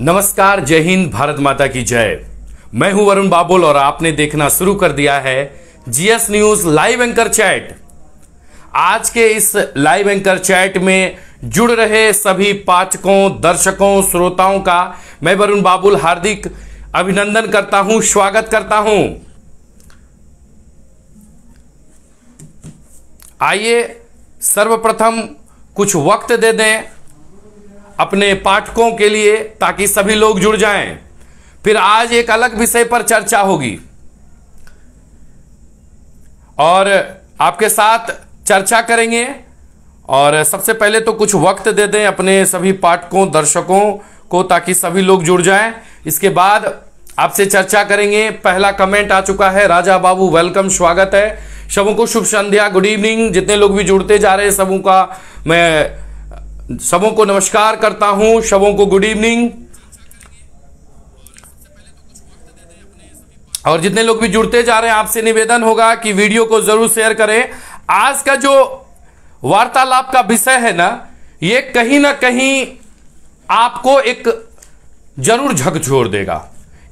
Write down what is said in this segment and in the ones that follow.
नमस्कार जय हिंद भारत माता की जय मैं हूं वरुण बाबुल और आपने देखना शुरू कर दिया है GS news live anchor chat आज के इस लाइव एंकर चैट में जुड़ रहे सभी पाठकों दर्शकों श्रोताओं का मैं वरुण बाबुल हार्दिक अभिनंदन करता हूं स्वागत करता हूं आइए सर्वप्रथम कुछ वक्त दे दें अपने पाठकों के लिए ताकि सभी लोग जुड़ जाएं फिर आज एक अलग विषय पर चर्चा होगी और आपके साथ चर्चा करेंगे और सबसे पहले तो कुछ वक्त दे दें अपने सभी पाठकों दर्शकों को ताकि सभी लोग जुड़ जाएं इसके बाद आपसे चर्चा करेंगे पहला कमेंट आ चुका है राजा बाबू वेलकम स्वागत है सबों को शुभ संध्या गुड इवनिंग जितने लोग भी जुड़ते जा रहे हैं सबों का मैं सबों को नमस्कार करता हूं सबों को गुड इवनिंग और जितने लोग भी जुड़ते जा रहे हैं आपसे निवेदन होगा कि वीडियो को जरूर शेयर करें आज का जो वार्तालाप का विषय है ना ये कहीं ना कहीं आपको एक जरूर झकझोर देगा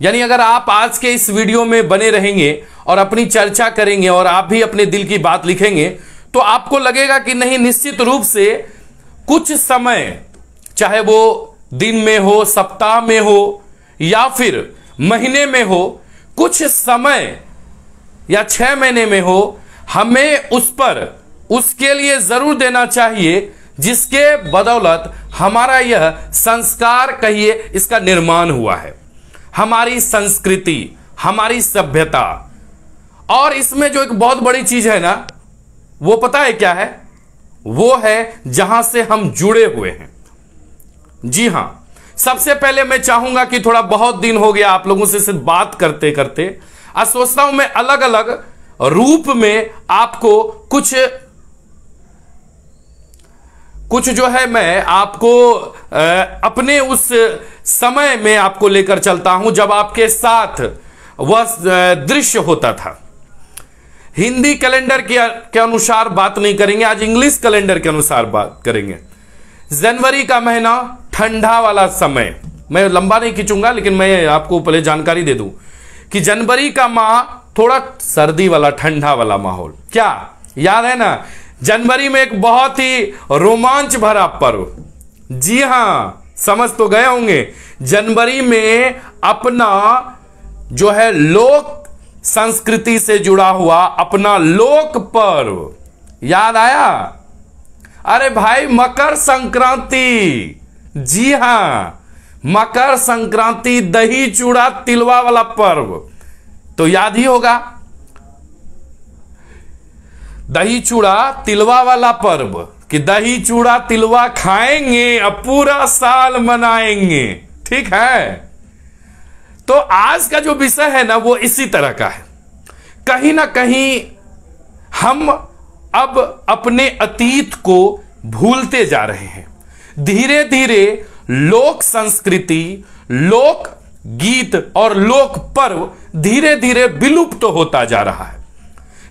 यानी अगर आप आज के इस वीडियो में बने रहेंगे और अपनी चर्चा करेंगे और आप भी अपने दिल की बात लिखेंगे तो आपको लगेगा कि नहीं निश्चित रूप से कुछ समय चाहे वो दिन में हो सप्ताह में हो या फिर महीने में हो कुछ समय या छह महीने में हो हमें उस पर उसके लिए जरूर देना चाहिए जिसके बदौलत हमारा यह संस्कार कहिए इसका निर्माण हुआ है हमारी संस्कृति हमारी सभ्यता और इसमें जो एक बहुत बड़ी चीज है ना वो पता है क्या है वो है जहां से हम जुड़े हुए हैं जी हां सबसे पहले मैं चाहूंगा कि थोड़ा बहुत दिन हो गया आप लोगों से सिर्फ बात करते करते आज सोचता हूं मैं अलग अलग रूप में आपको कुछ कुछ जो है मैं आपको अपने उस समय में आपको लेकर चलता हूं जब आपके साथ वह दृश्य होता था हिंदी कैलेंडर के, के अनुसार बात नहीं करेंगे आज इंग्लिश कैलेंडर के अनुसार बात करेंगे जनवरी का महीना ठंडा वाला समय मैं लंबा नहीं खींचूंगा लेकिन मैं आपको पहले जानकारी दे दू कि जनवरी का माह थोड़ा सर्दी वाला ठंडा वाला माहौल क्या याद है ना जनवरी में एक बहुत ही रोमांच भरा पर्व जी हां समझ तो गए होंगे जनवरी में अपना जो है लोक संस्कृति से जुड़ा हुआ अपना लोक पर्व याद आया अरे भाई मकर संक्रांति जी हां मकर संक्रांति दही चूड़ा तिलवा वाला पर्व तो याद ही होगा दही चूड़ा तिलवा वाला पर्व कि दही चूड़ा तिलवा खाएंगे और पूरा साल मनाएंगे ठीक है तो आज का जो विषय है ना वो इसी तरह का है कहीं ना कहीं हम अब अपने अतीत को भूलते जा रहे हैं धीरे धीरे लोक संस्कृति लोक गीत और लोक पर्व धीरे धीरे विलुप्त तो होता जा रहा है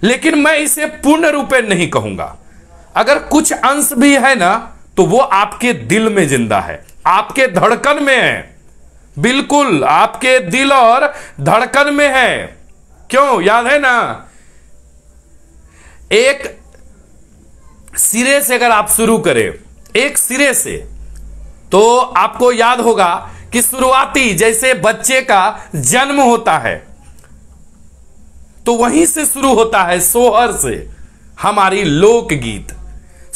लेकिन मैं इसे पूर्ण रूपे नहीं कहूंगा अगर कुछ अंश भी है ना तो वो आपके दिल में जिंदा है आपके धड़कन में है बिल्कुल आपके दिल और धड़कन में है क्यों याद है ना एक सिरे से अगर आप शुरू करें एक सिरे से तो आपको याद होगा कि शुरुआती जैसे बच्चे का जन्म होता है तो वहीं से शुरू होता है सोहर से हमारी लोकगीत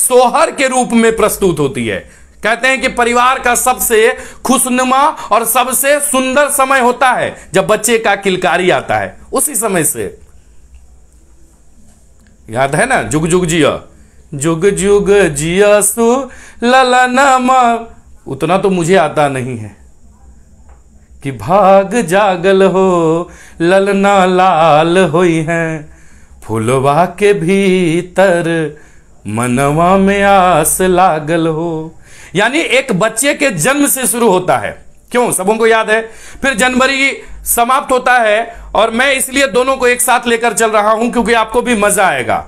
सोहर के रूप में प्रस्तुत होती है कहते हैं कि परिवार का सबसे खुशनुमा और सबसे सुंदर समय होता है जब बच्चे का किलकारी आता है उसी समय से याद है ना जुग जुग जिया जुग जुग जिया सु उतना तो मुझे आता नहीं है कि भाग जागल हो ललना लाल होई है फुलवा के भीतर मनवा में आस लागल हो यानी एक बच्चे के जन्म से शुरू होता है क्यों सबों को याद है फिर जनवरी समाप्त होता है और मैं इसलिए दोनों को एक साथ लेकर चल रहा हूं क्योंकि आपको भी मजा आएगा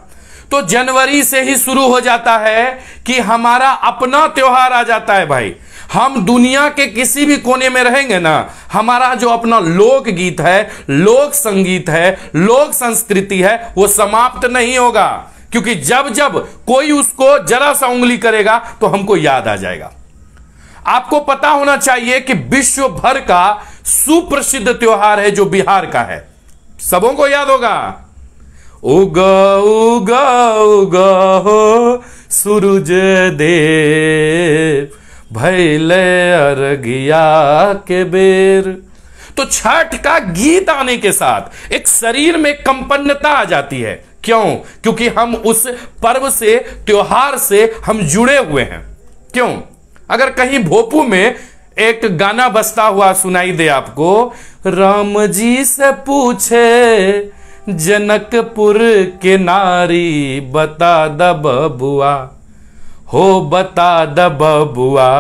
तो जनवरी से ही शुरू हो जाता है कि हमारा अपना त्योहार आ जाता है भाई हम दुनिया के किसी भी कोने में रहेंगे ना हमारा जो अपना लोक गीत है लोक संगीत है लोक संस्कृति है वो समाप्त नहीं होगा क्योंकि जब जब कोई उसको जरा सा उंगली करेगा तो हमको याद आ जाएगा आपको पता होना चाहिए कि विश्व भर का सुप्रसिद्ध त्योहार है जो बिहार का है सबों को याद होगा उग उग उग हो सूरज देव भैले अरगिया के बेर तो छठ का गीत आने के साथ एक शरीर में कंपन्नता आ जाती है क्यों क्योंकि हम उस पर्व से त्योहार से हम जुड़े हुए हैं क्यों अगर कहीं भोपू में एक गाना बसता हुआ सुनाई दे आपको राम जी से पूछे जनकपुर के नारी बता द बबुआ हो बता द बबुआ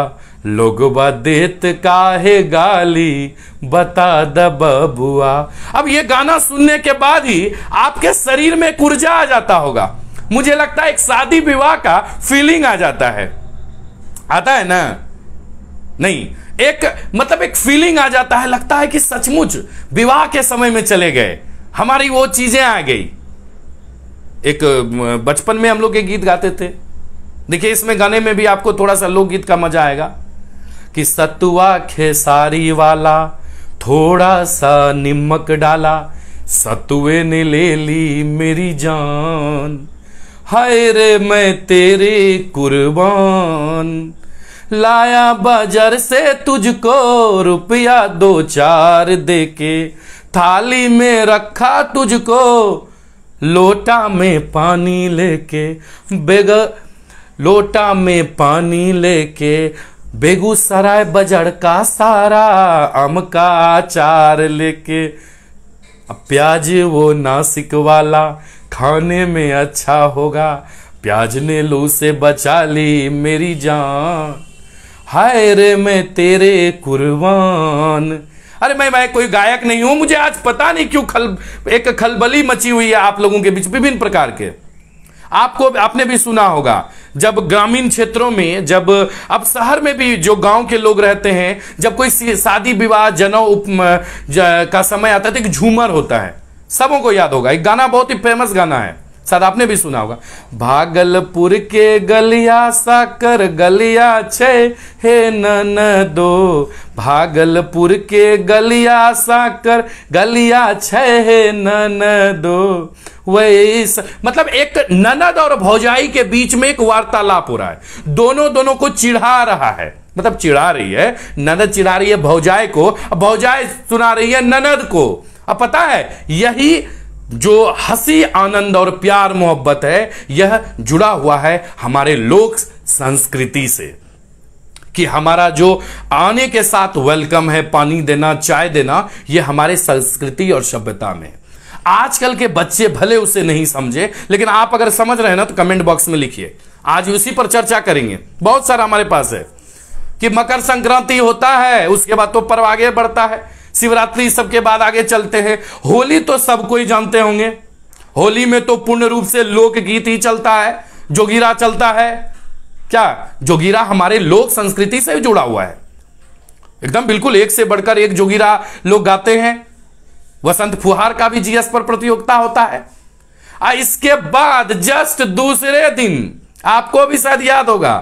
लोग बदित काहे गाली बता द बबुआ अब ये गाना सुनने के बाद ही आपके शरीर में ऊर्जा आ जाता होगा मुझे लगता है एक शादी विवाह का फीलिंग आ जाता है आता है ना नहीं एक मतलब एक फीलिंग आ जाता है लगता है कि सचमुच विवाह के समय में चले गए हमारी वो चीजें आ गई एक बचपन में हम लोग एक गीत गाते थे देखिए इसमें गाने में भी आपको थोड़ा सा लोकगीत का मजा आएगा कि सतुआ खेसारी वाला थोड़ा सा निमक डाला सतुए ने ले ली मेरी जान हाय रे मैं तेरे कुर्बान लाया बाजार से तुझको रुपया दो चार देके थाली में रखा तुझको लोटा में पानी लेके बेग लोटा में पानी लेके बेगूसराय बजड़ का सारा आम का अचार लेके प्याज वो नासिक वाला खाने में अच्छा होगा प्याज ने लू से बचा ली मेरी जान हाय रे मैं तेरे कुर्बान अरे मैं मैं कोई गायक नहीं हूं मुझे आज पता नहीं क्यों खल एक खलबली मची हुई है आप लोगों के बीच विभिन्न प्रकार के आपको आपने भी सुना होगा जब ग्रामीण क्षेत्रों में जब अब शहर में भी जो गांव के लोग रहते हैं जब कोई शादी विवाह जनऊ उप का समय आता है तो एक झूमर होता है सबों को याद होगा एक गाना बहुत ही फेमस गाना है शायद आपने भी सुना होगा भागलपुर के गलिया साकर गलिया छे हे नन दो भागलपुर के गलिया साकर गलिया छे हे नन दो वैस मतलब एक ननद और भौजाई के बीच में एक वार्तालाप हो रहा है दोनों दोनों को चिढ़ा रहा है मतलब चिढ़ा रही है ननद चिढ़ा रही है भौजाई को भौजाई सुना रही है ननद को अब पता है यही जो हंसी आनंद और प्यार मोहब्बत है यह जुड़ा हुआ है हमारे लोक संस्कृति से कि हमारा जो आने के साथ वेलकम है पानी देना चाय देना यह हमारे संस्कृति और सभ्यता में आजकल के बच्चे भले उसे नहीं समझे लेकिन आप अगर समझ रहे हैं ना तो कमेंट बॉक्स में लिखिए आज उसी पर चर्चा करेंगे बहुत सारा हमारे पास है कि मकर संक्रांति होता है उसके बाद तो पर्व आगे बढ़ता है शिवरात्रि सबके बाद आगे चलते हैं होली तो सबको ही जानते होंगे होली में तो पूर्ण रूप से लोकगीत ही चलता है जोगिरा चलता है क्या जोगिरा हमारे लोक संस्कृति से जुड़ा हुआ है एकदम बिल्कुल एक से बढ़कर एक जोगिरा लोग गाते हैं वसंत फुहार का भी जीएस पर प्रतियोगिता होता है आ इसके बाद जस्ट दूसरे दिन आपको भी शायद याद होगा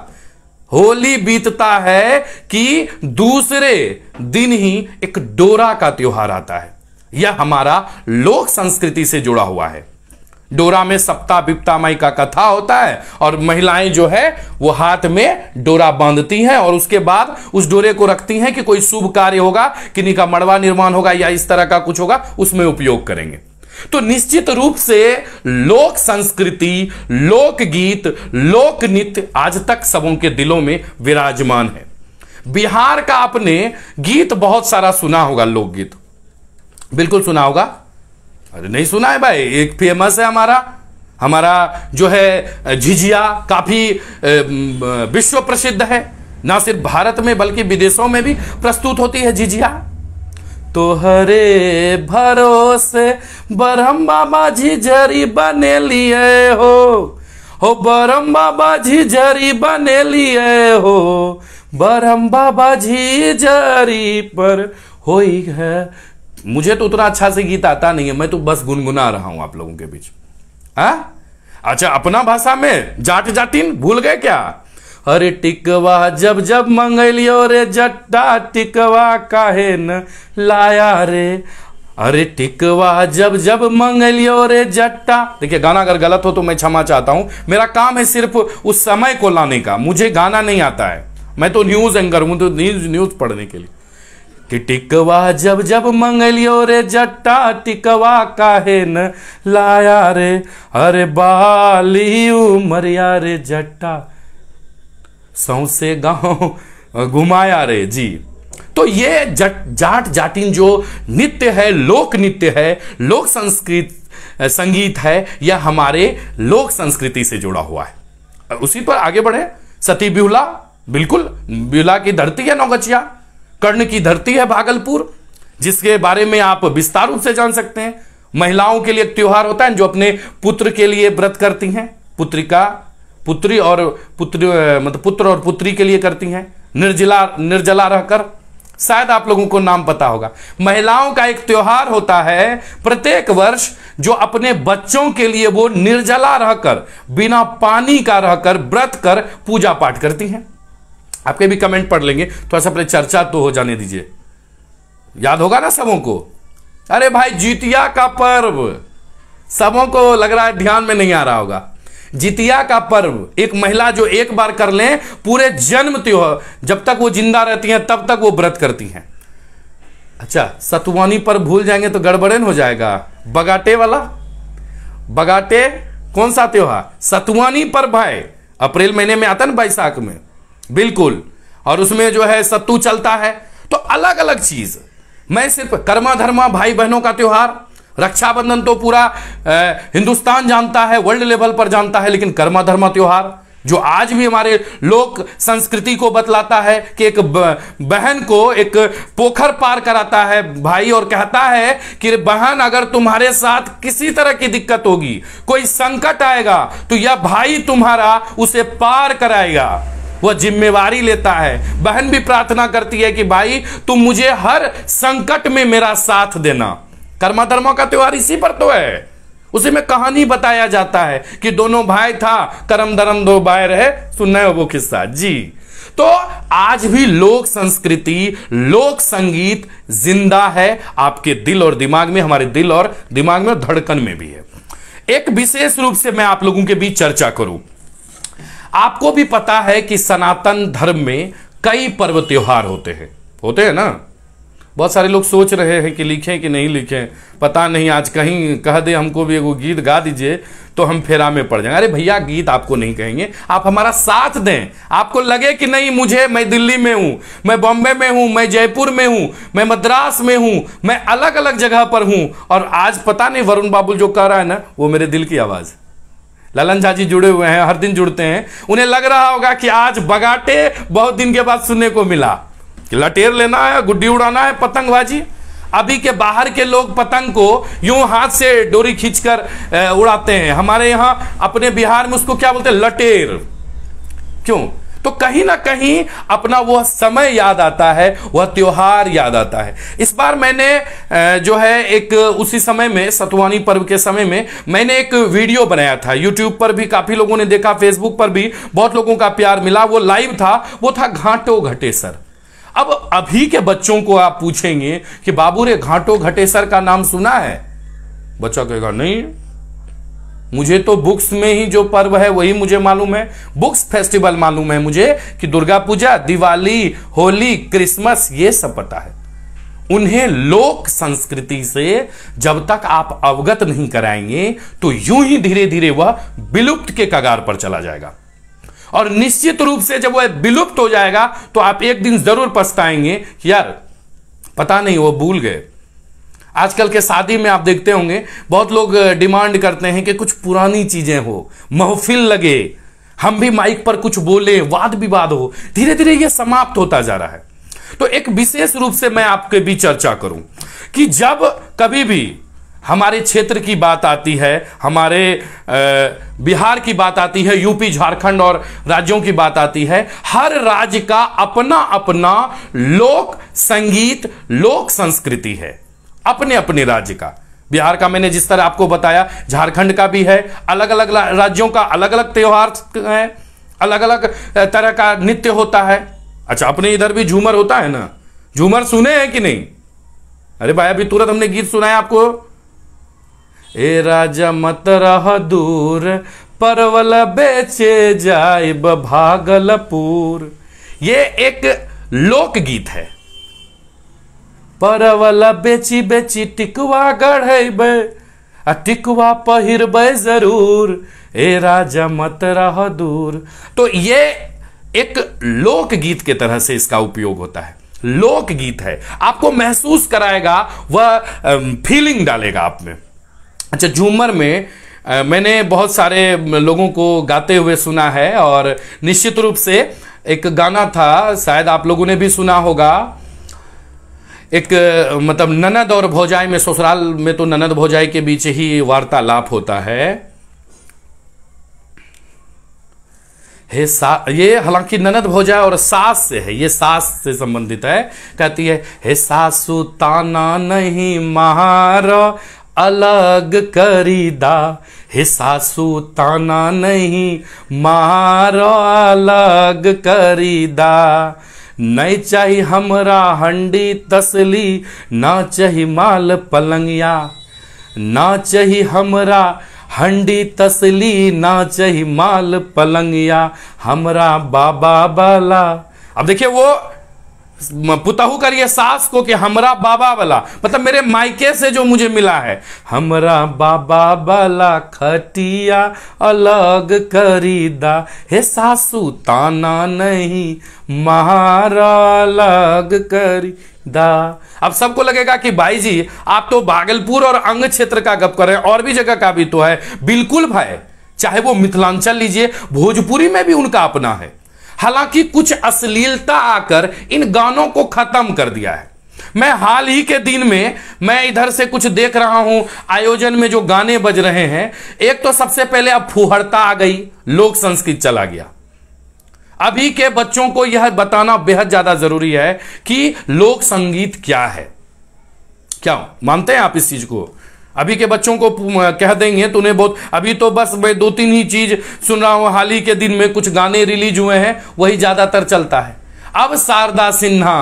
होली बीतता है कि दूसरे दिन ही एक डोरा का त्योहार आता है यह हमारा लोक संस्कृति से जुड़ा हुआ है डोरा में सप्ता बिप्ता माई का कथा होता है और महिलाएं जो है वो हाथ में डोरा बांधती हैं और उसके बाद उस डोरे को रखती हैं कि कोई शुभ कार्य होगा किन्हीं का मड़वा निर्माण होगा या इस तरह का कुछ होगा उसमें उपयोग करेंगे तो निश्चित रूप से लोक संस्कृति लोक गीत लोक नृत्य आज तक सबों के दिलों में विराजमान है बिहार का आपने गीत बहुत सारा सुना होगा लोकगीत बिल्कुल सुना होगा अरे नहीं सुना है भाई एक फेमस है हमारा हमारा जो है झिझिया काफी विश्व प्रसिद्ध है ना सिर्फ भारत में बल्कि विदेशों में भी प्रस्तुत होती है झिझिया तोहरे भरोसे बरहम्मा बाबा झरी बने लिए हो हो ब्रह्म बाबा झरी बने लिए हो ब्रह्म बाबा झरी पर हो ही है मुझे तो उतना अच्छा से गीत आता नहीं है मैं तो बस गुनगुना रहा हूं आप लोगों के बीच हाँ? अच्छा अपना भाषा में जाट जाटिन भूल गए क्या अरे टिकवा जब जब मंगलियो रे जट्टा टिकवा काहे न लाया रे अरे टिकवा जब जब मंगलियो रे जट्टा देखिए गाना अगर गलत हो तो मैं क्षमा चाहता हूं मेरा काम है सिर्फ उस समय को लाने का मुझे गाना नहीं आता है मैं तो न्यूज एंकर हूं तो न्यूज न्यूज पढ़ने के लिए कि टिकवा जब जब मंगलियो रे जट्टा टिकवा काहे न लाया रे अरे बाली उमरिया रे जट्टा सौसे गांव घुमाया रे जी तो ये जट जाट जाटिन जो नित्य है लोक नित्य है लोक संस्कृत संगीत है यह हमारे लोक संस्कृति से जुड़ा हुआ है उसी पर आगे बढ़े सती बिहुला बिल्कुल बिहुला की धरती है नौगछिया कर्ण की धरती है भागलपुर जिसके बारे में आप विस्तार रूप से जान सकते हैं महिलाओं के लिए त्योहार होता है जो अपने पुत्र के लिए व्रत करती हैं पुत्रिका पुत्री और पुत्र मतलब पुत्र और पुत्री के लिए करती हैं निर्जला निर्जला रहकर शायद आप लोगों को नाम पता होगा महिलाओं का एक त्योहार होता है प्रत्येक वर्ष जो अपने बच्चों के लिए वो निर्जला रहकर बिना पानी का रहकर व्रत कर पूजा पाठ करती हैं आपके भी कमेंट पढ़ लेंगे थोड़ा सा अपने चर्चा तो हो जाने दीजिए याद होगा ना सबों को अरे भाई जीतिया का पर्व सबों को लग रहा है ध्यान में नहीं आ रहा होगा जितिया का पर्व एक महिला जो एक बार कर लें पूरे जन्म त्योहार जब तक वो जिंदा रहती हैं तब तक वो व्रत करती हैं अच्छा सतवानी पर्व भूल जाएंगे तो गड़बड़ेन हो जाएगा बगाटे वाला बगाटे कौन सा त्योहार सतवानी पर्व है अप्रैल महीने में आता ना बैसाख में बिल्कुल और उसमें जो है सत्तू चलता है तो अलग अलग चीज मैं सिर्फ कर्मा धर्मा भाई बहनों का त्योहार रक्षाबंधन तो पूरा हिंदुस्तान जानता है वर्ल्ड लेवल पर जानता है लेकिन कर्मा धर्म त्योहार जो आज भी हमारे लोक संस्कृति को बतलाता है कि एक बहन को एक पोखर पार कराता है भाई और कहता है कि बहन अगर तुम्हारे साथ किसी तरह की दिक्कत होगी कोई संकट आएगा तो यह भाई तुम्हारा उसे पार कराएगा वह जिम्मेवारी लेता है बहन भी प्रार्थना करती है कि भाई तुम मुझे हर संकट में मेरा साथ देना कर्मा का त्यौहार इसी पर तो है उसी में कहानी बताया जाता है कि दोनों भाई था कर्म धर्म दो भाई रहे सुनना है वो किस्सा जी तो आज भी लोक संस्कृति लोक संगीत जिंदा है आपके दिल और दिमाग में हमारे दिल और दिमाग में धड़कन में भी है एक विशेष रूप से मैं आप लोगों के बीच चर्चा करूं आपको भी पता है कि सनातन धर्म में कई पर्व त्योहार होते हैं होते हैं ना बहुत सारे लोग सोच रहे हैं कि लिखें कि नहीं लिखें पता नहीं आज कहीं कह दे हमको भी एगो गीत गा दीजिए तो हम फेरा में पड़ जाएंगे अरे भैया गीत आपको नहीं कहेंगे आप हमारा साथ दें आपको लगे कि नहीं मुझे मैं दिल्ली में हूँ मैं बॉम्बे में हूँ मैं जयपुर में हूँ मैं मद्रास में हूँ मैं अलग अलग जगह पर हूँ और आज पता नहीं वरुण बाबू जो कह रहा है ना वो मेरे दिल की आवाज़ ललन झा जी जुड़े हुए हैं हर दिन जुड़ते हैं उन्हें लग रहा होगा कि आज बगाटे बहुत दिन के बाद सुनने को मिला लटेर लेना है गुड्डी उड़ाना है पतंगबाजी अभी के बाहर के लोग पतंग को यूं हाथ से डोरी खींचकर उड़ाते हैं हमारे यहाँ अपने बिहार में उसको क्या बोलते हैं लटेर क्यों तो कहीं ना कहीं अपना वह समय याद आता है वह त्योहार याद आता है इस बार मैंने जो है एक उसी समय में सतवानी पर्व के समय में मैंने एक वीडियो बनाया था यूट्यूब पर भी काफी लोगों ने देखा फेसबुक पर भी बहुत लोगों का प्यार मिला वो लाइव था वो था घाटो घटेसर अब अभी के बच्चों को आप पूछेंगे कि बाबू रे घाटो घटेसर का नाम सुना है बच्चा कहेगा नहीं मुझे तो बुक्स में ही जो पर्व है वही मुझे मालूम है बुक्स फेस्टिवल मालूम है मुझे कि दुर्गा पूजा दिवाली होली क्रिसमस ये सब पता है उन्हें लोक संस्कृति से जब तक आप अवगत नहीं कराएंगे तो यूं ही धीरे धीरे वह विलुप्त के कगार पर चला जाएगा और निश्चित रूप से जब वह विलुप्त हो जाएगा तो आप एक दिन जरूर पछताएंगे यार पता नहीं वो भूल गए आजकल के शादी में आप देखते होंगे बहुत लोग डिमांड करते हैं कि कुछ पुरानी चीजें हो महफिल लगे हम भी माइक पर कुछ बोले वाद विवाद हो धीरे धीरे ये समाप्त होता जा रहा है तो एक विशेष रूप से मैं आपके भी चर्चा करूं कि जब कभी भी हमारे क्षेत्र की बात आती है हमारे बिहार की बात आती है यूपी झारखंड और राज्यों की बात आती है हर राज्य का अपना अपना लोक संगीत लोक संस्कृति है अपने अपने राज्य का बिहार का मैंने जिस तरह आपको बताया झारखंड का भी है अलग अलग राज्यों का अलग अलग त्यौहार है अलग अलग तरह का नृत्य होता है अच्छा अपने इधर भी झूमर होता है ना झूमर सुने हैं कि नहीं अरे भाई अभी तुरंत हमने गीत सुनाया आपको ए राजा मत रह दूर परवल बेचे जाइब भागलपुर ये एक लोक गीत है परवल बेची बेची टिकुआ गढ़ेब आ टिकुआ पहिरब जरूर ए राजा मत रह दूर तो ये एक लोक गीत के तरह से इसका उपयोग होता है लोक गीत है आपको महसूस कराएगा वह फीलिंग डालेगा आप में अच्छा झूमर में आ, मैंने बहुत सारे लोगों को गाते हुए सुना है और निश्चित रूप से एक गाना था शायद आप लोगों ने भी सुना होगा एक मतलब ननद और भौजाई में ससुराल में तो ननद भौजाई के बीच ही वार्तालाप होता है हे सा ये हालांकि ननद भौजाई और सास से है ये सास से संबंधित है कहती है हे सासु ताना नहीं मार अलग करीदा हिसासु ताना नहीं मारो अलग करीदा नहीं चाह हमरा हंडी तसली ना चाह माल पलंगिया ना चाह हमरा हंडी तसली ना चाह माल पलंगिया हमरा बाबा बाला अब देखिए वो पुतहू करिए सास को कि हमरा बाबा वाला मतलब मेरे मायके से जो मुझे मिला है हमरा बाबा वाला खटिया अलग करीदा हे सासू ताना नहीं महारा अलग करी दा अब सबको लगेगा कि भाई जी आप तो भागलपुर और अंग क्षेत्र का गप कर रहे हैं और भी जगह का भी तो है बिल्कुल भाई चाहे वो मिथिलांचल लीजिए भोजपुरी में भी उनका अपना है हालांकि कुछ अश्लीलता आकर इन गानों को खत्म कर दिया है मैं हाल ही के दिन में मैं इधर से कुछ देख रहा हूं आयोजन में जो गाने बज रहे हैं एक तो सबसे पहले अब फुहरता आ गई लोक संस्कृत चला गया अभी के बच्चों को यह बताना बेहद ज्यादा जरूरी है कि लोक संगीत क्या है क्या मानते हैं आप इस चीज को अभी के बच्चों को कह देंगे तो उन्हें बहुत अभी तो बस मैं दो तीन ही चीज सुन रहा हूँ हाल ही के दिन में कुछ गाने रिलीज हुए हैं वही ज्यादातर चलता है अब शारदा सिन्हा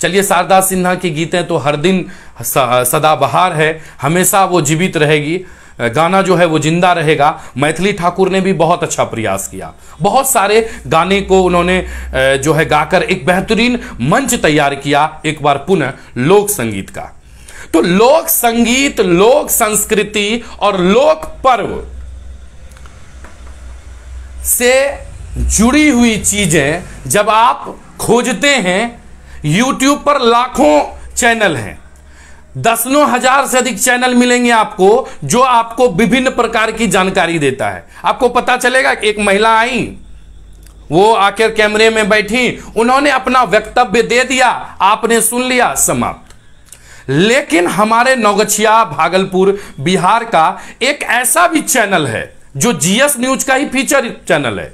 चलिए शारदा सिन्हा की गीतें तो हर दिन सदाबहार है हमेशा वो जीवित रहेगी गाना जो है वो जिंदा रहेगा मैथिली ठाकुर ने भी बहुत अच्छा प्रयास किया बहुत सारे गाने को उन्होंने जो है गाकर एक बेहतरीन मंच तैयार किया एक बार पुनः लोक संगीत का तो लोक संगीत लोक संस्कृति और लोक पर्व से जुड़ी हुई चीजें जब आप खोजते हैं YouTube पर लाखों चैनल हैं दसनों हजार से अधिक चैनल मिलेंगे आपको जो आपको विभिन्न प्रकार की जानकारी देता है आपको पता चलेगा एक महिला आई वो आकर कैमरे में बैठी उन्होंने अपना वक्तव्य दे दिया आपने सुन लिया समाप्त लेकिन हमारे नौगछिया भागलपुर बिहार का एक ऐसा भी चैनल है जो जीएस न्यूज का ही फीचर चैनल है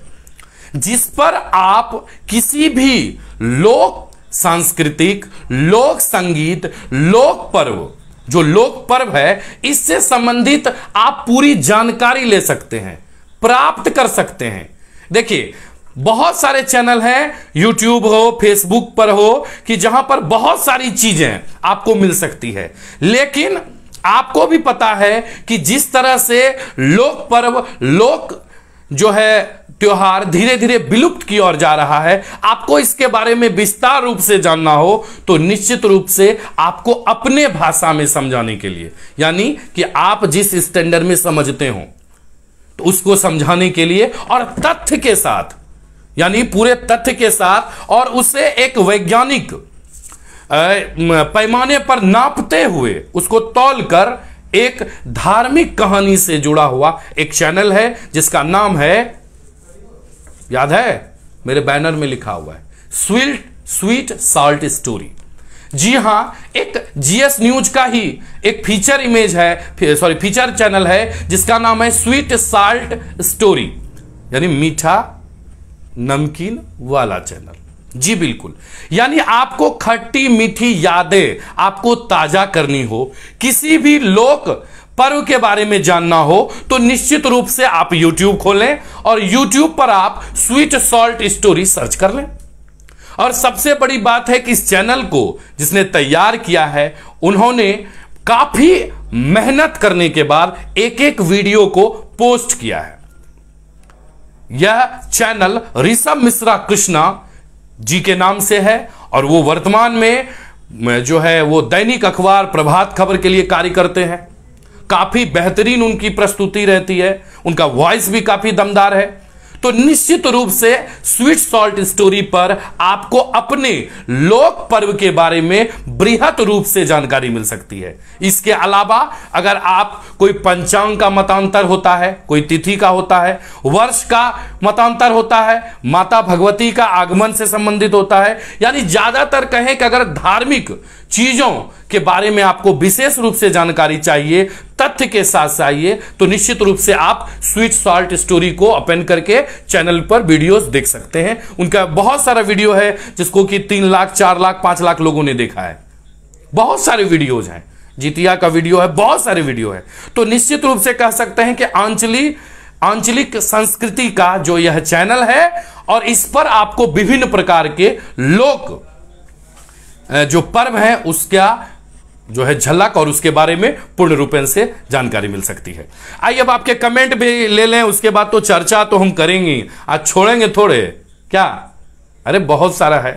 जिस पर आप किसी भी लोक सांस्कृतिक लोक संगीत लोक पर्व जो लोक पर्व है इससे संबंधित आप पूरी जानकारी ले सकते हैं प्राप्त कर सकते हैं देखिए बहुत सारे चैनल हैं यूट्यूब हो फेसबुक पर हो कि जहां पर बहुत सारी चीजें आपको मिल सकती है लेकिन आपको भी पता है कि जिस तरह से लोक पर्व लोक जो है त्योहार धीरे धीरे विलुप्त की ओर जा रहा है आपको इसके बारे में विस्तार रूप से जानना हो तो निश्चित रूप से आपको अपने भाषा में समझाने के लिए यानी कि आप जिस स्टैंडर्ड में समझते हो तो उसको समझाने के लिए और तथ्य के साथ यानी पूरे तथ्य के साथ और उसे एक वैज्ञानिक पैमाने पर नापते हुए उसको तौल कर एक धार्मिक कहानी से जुड़ा हुआ एक चैनल है जिसका नाम है याद है मेरे बैनर में लिखा हुआ है स्वीट स्वीट साल्ट स्टोरी जी हां एक जीएस न्यूज का ही एक फीचर इमेज है सॉरी फीचर चैनल है जिसका नाम है स्वीट साल्ट स्टोरी यानी मीठा नमकीन वाला चैनल जी बिल्कुल यानी आपको खट्टी मीठी यादें आपको ताजा करनी हो किसी भी लोक पर्व के बारे में जानना हो तो निश्चित रूप से आप YouTube खोलें और YouTube पर आप स्वीट सॉल्ट स्टोरी सर्च कर लें और सबसे बड़ी बात है कि इस चैनल को जिसने तैयार किया है उन्होंने काफी मेहनत करने के बाद एक एक वीडियो को पोस्ट किया है यह चैनल ऋषभ मिश्रा कृष्णा जी के नाम से है और वो वर्तमान में जो है वो दैनिक अखबार प्रभात खबर के लिए कार्य करते हैं काफी बेहतरीन उनकी प्रस्तुति रहती है उनका वॉइस भी काफी दमदार है तो निश्चित रूप से स्वीट सॉल्ट स्टोरी पर आपको अपने लोक पर्व के बारे में बृहत रूप से जानकारी मिल सकती है इसके अलावा अगर आप कोई पंचांग का मतांतर होता है कोई तिथि का होता है वर्ष का मतांतर होता है माता भगवती का आगमन से संबंधित होता है यानी ज्यादातर कहें कि अगर धार्मिक चीजों के बारे में आपको विशेष रूप से जानकारी चाहिए तथ्य के साथ चाहिए तो निश्चित रूप से आप स्वीट सॉल्ट स्टोरी को ओपन करके चैनल पर वीडियोस देख सकते हैं उनका बहुत सारा वीडियो है जिसको कि तीन लाख चार लाख पांच लाख लोगों ने देखा है बहुत सारे वीडियोज हैं जीतिया का वीडियो है बहुत सारे वीडियो है तो निश्चित रूप से कह सकते हैं कि आंचली आंचलिक संस्कृति का जो यह चैनल है और इस पर आपको विभिन्न प्रकार के लोक जो पर्व है उसका जो है झलक और उसके बारे में पूर्ण रूप से जानकारी मिल सकती है आइए अब आपके कमेंट भी ले लें उसके बाद तो चर्चा तो हम करेंगे आज छोड़ेंगे थोड़े क्या अरे बहुत सारा है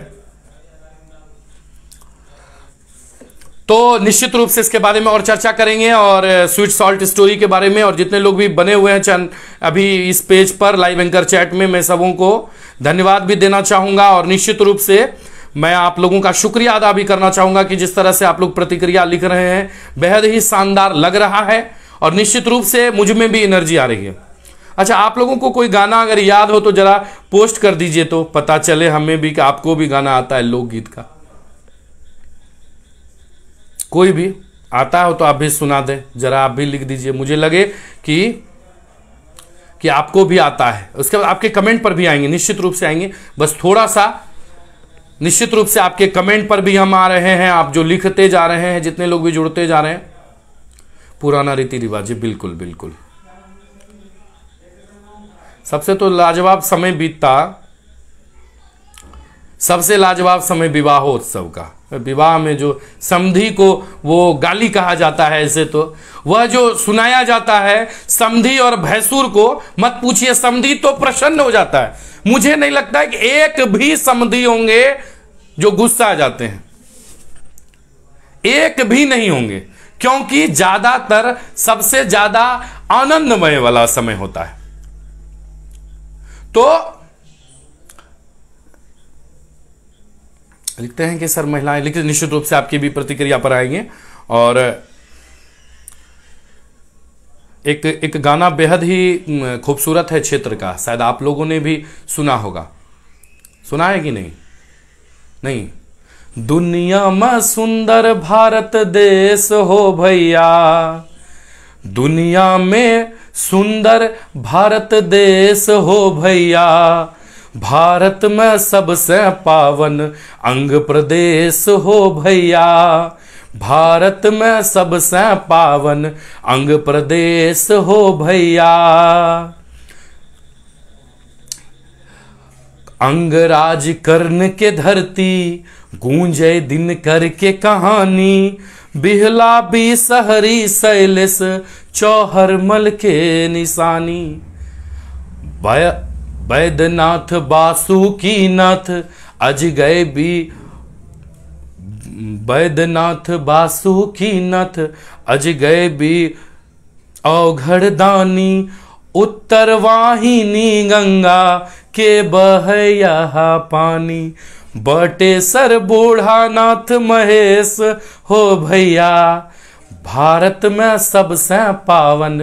तो निश्चित रूप से इसके बारे में और चर्चा करेंगे और स्वीट सॉल्ट स्टोरी के बारे में और जितने लोग भी बने हुए हैं चैन अभी इस पेज पर लाइव एंकर चैट में मैं सबों को धन्यवाद भी देना चाहूंगा और निश्चित रूप से मैं आप लोगों का शुक्रिया अदा भी करना चाहूंगा कि जिस तरह से आप लोग प्रतिक्रिया लिख रहे हैं बेहद ही शानदार लग रहा है और निश्चित रूप से मुझ में भी एनर्जी आ रही है अच्छा आप लोगों को कोई गाना अगर याद हो तो जरा पोस्ट कर दीजिए तो पता चले हमें भी कि आपको भी गाना आता है लोकगीत का कोई भी आता हो तो आप भी सुना दें जरा आप भी लिख दीजिए मुझे लगे कि कि आपको भी आता है उसके बाद आपके कमेंट पर भी आएंगे निश्चित रूप से आएंगे बस थोड़ा सा निश्चित रूप से आपके कमेंट पर भी हम आ रहे हैं आप जो लिखते जा रहे हैं जितने लोग भी जुड़ते जा रहे हैं पुराना रीति रिवाज बिल्कुल बिल्कुल सबसे तो लाजवाब समय बीतता सबसे लाजवाब समय विवाहोत्सव का विवाह में जो समधि को वो गाली कहा जाता है ऐसे तो वह जो सुनाया जाता है समधि और भैसुर को मत पूछिए समधि तो प्रसन्न हो जाता है मुझे नहीं लगता है कि एक भी समधि होंगे जो गुस्सा आ जाते हैं एक भी नहीं होंगे क्योंकि ज्यादातर सबसे ज्यादा आनंदमय वाला समय होता है तो लिखते हैं कि सर महिलाएं लिखित निश्चित रूप से आपकी भी प्रतिक्रिया पर आएंगे और एक एक गाना बेहद ही खूबसूरत है क्षेत्र का शायद आप लोगों ने भी सुना होगा सुना है कि नहीं नहीं दुनिया में सुंदर भारत देश हो भैया दुनिया में सुंदर भारत देश हो भैया भारत में सबसे पावन अंग प्रदेश हो भैया भारत में सबसे पावन अंग प्रदेश हो भैया अंग राज कर्ण के धरती गूंजे दिन करके कहानी बिहला भी सहरी चौहर मल के निशानी बैद्यनाथ बासुकी नाथ अज गए भी बैद्यनाथ बासुकी नाथ अज गए भी दानी उत्तर वाहिनी गंगा के बह यहा पानी सर बूढ़ा नाथ महेश हो भैया भारत में सबसे पावन